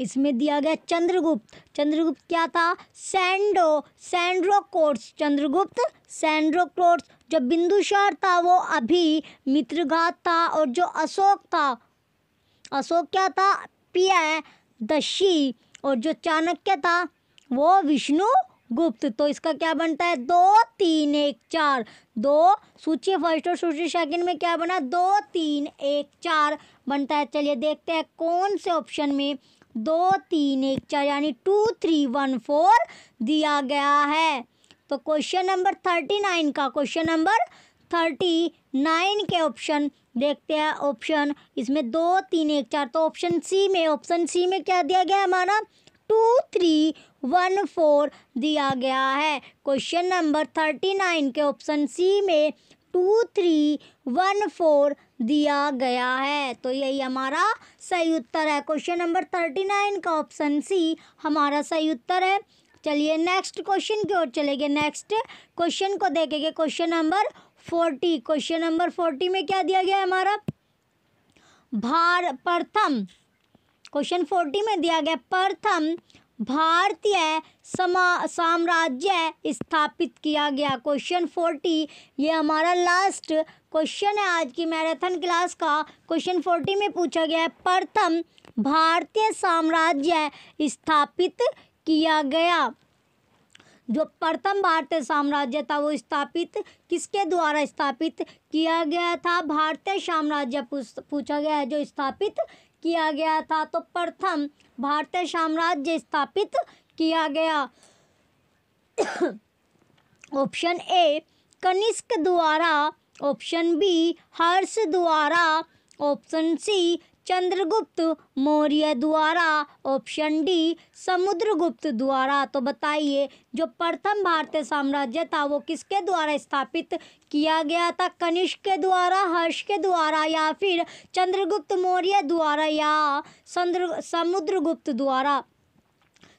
इसमें दिया गया चंद्रगुप्त चंद्रगुप्त क्या था सैंडो सैंड्रोकोट्स चंद्रगुप्त सैंड्रोकोट्स जो बिंदुसार था वो अभी मित्रघात था और जो अशोक था अशोक क्या था पिय दशी और जो चाणक्य था वो विष्णु गुप्त तो इसका क्या बनता है दो तीन एक चार दो सूची फर्स्ट और सूची सेकंड में क्या बना दो तीन एक चार बनता है चलिए देखते हैं कौन से ऑप्शन में दो तीन एक चार यानी टू थ्री वन फोर दिया गया है तो क्वेश्चन नंबर थर्टी नाइन का क्वेश्चन नंबर थर्टी नाइन के ऑप्शन देखते हैं ऑप्शन इसमें दो तीन एक चार तो ऑप्शन सी में ऑप्शन सी में क्या दिया गया हमारा टू थ्री वन फोर दिया गया है क्वेश्चन नंबर थर्टी नाइन के ऑप्शन सी में टू थ्री वन फोर दिया गया है तो यही हमारा सही उत्तर है क्वेश्चन नंबर थर्टी नाइन का ऑप्शन सी हमारा सही उत्तर है चलिए नेक्स्ट क्वेश्चन की ओर चलेंगे नेक्स्ट क्वेश्चन को देखेंगे question number forty question number forty में क्या दिया गया है हमारा भार प्रथम क्वेश्चन फोर्टी में दिया गया प्रथम भारतीय समा साम्राज्य स्थापित किया गया क्वेश्चन फोर्टी ये हमारा लास्ट क्वेश्चन है आज की मैराथन क्लास का क्वेश्चन फोर्टी में पूछा गया है प्रथम भारतीय साम्राज्य स्थापित किया गया जो प्रथम भारतीय साम्राज्य था वो स्थापित किसके द्वारा स्थापित किया गया था भारतीय साम्राज्य पूछा गया है जो स्थापित किया गया था तो प्रथम भारतीय साम्राज्य स्थापित किया गया ऑप्शन ए कनिष्क द्वारा ऑप्शन बी हर्ष द्वारा ऑप्शन सी चंद्रगुप्त मौर्य द्वारा ऑप्शन डी समुद्रगुप्त द्वारा तो बताइए जो प्रथम भारतीय साम्राज्य था वो किसके द्वारा स्थापित किया गया था कनिष्क के द्वारा हर्ष के द्वारा या फिर चंद्रगुप्त मौर्य द्वारा या समुद्रगुप्त द्वारा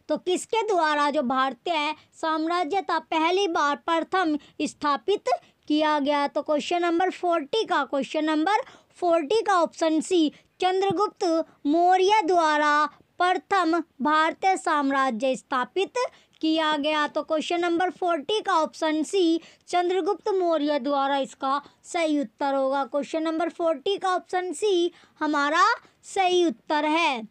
तो किसके द्वारा जो भारतीय साम्राज्य था पहली बार प्रथम स्थापित किया गया तो क्वेश्चन नंबर फोर्टी का क्वेश्चन नंबर फोर्टी का ऑप्शन सी चंद्रगुप्त मौर्य द्वारा प्रथम भारतीय साम्राज्य स्थापित किया गया तो क्वेश्चन नंबर फोर्टी का ऑप्शन सी चंद्रगुप्त मौर्य द्वारा इसका सही उत्तर होगा क्वेश्चन नंबर फोर्टी का ऑप्शन सी हमारा सही उत्तर है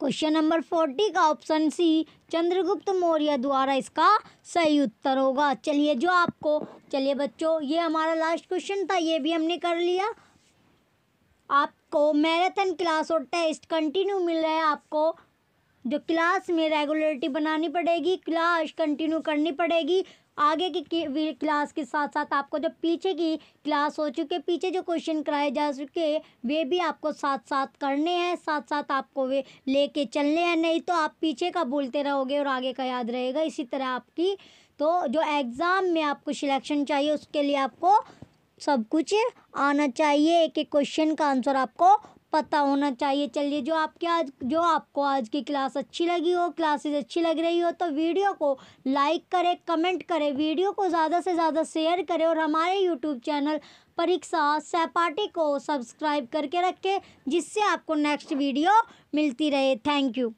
क्वेश्चन नंबर फोर्टी का ऑप्शन सी चंद्रगुप्त मौर्य द्वारा इसका सही उत्तर होगा चलिए जो आपको चलिए बच्चों ये हमारा लास्ट क्वेश्चन था ये भी हमने कर लिया आपको मैराथन क्लास और टेस्ट कंटिन्यू मिल रहा है आपको जो क्लास में रेगुलरिटी बनानी पड़ेगी क्लास कंटिन्यू करनी पड़ेगी आगे की क्लास के साथ साथ आपको जो पीछे की क्लास हो चुके पीछे जो क्वेश्चन कराए जा चुके वे भी आपको साथ साथ करने हैं साथ साथ आपको वे लेके चलने हैं नहीं तो आप पीछे का बोलते रहोगे और आगे का याद रहेगा इसी तरह आपकी तो जो एग्ज़ाम में आपको सिलेक्शन चाहिए उसके लिए आपको सब कुछ आना चाहिए एक एक क्वेश्चन का आंसर आपको पता होना चाहिए चलिए जो आपके आज जो आपको आज की क्लास अच्छी लगी हो क्लासेस अच्छी लग रही हो तो वीडियो को लाइक करें कमेंट करें वीडियो को ज़्यादा से ज़्यादा शेयर करें और हमारे यूट्यूब चैनल परीक्षा सहपाठी को सब्सक्राइब करके रखें जिससे आपको नेक्स्ट वीडियो मिलती रहे थैंक यू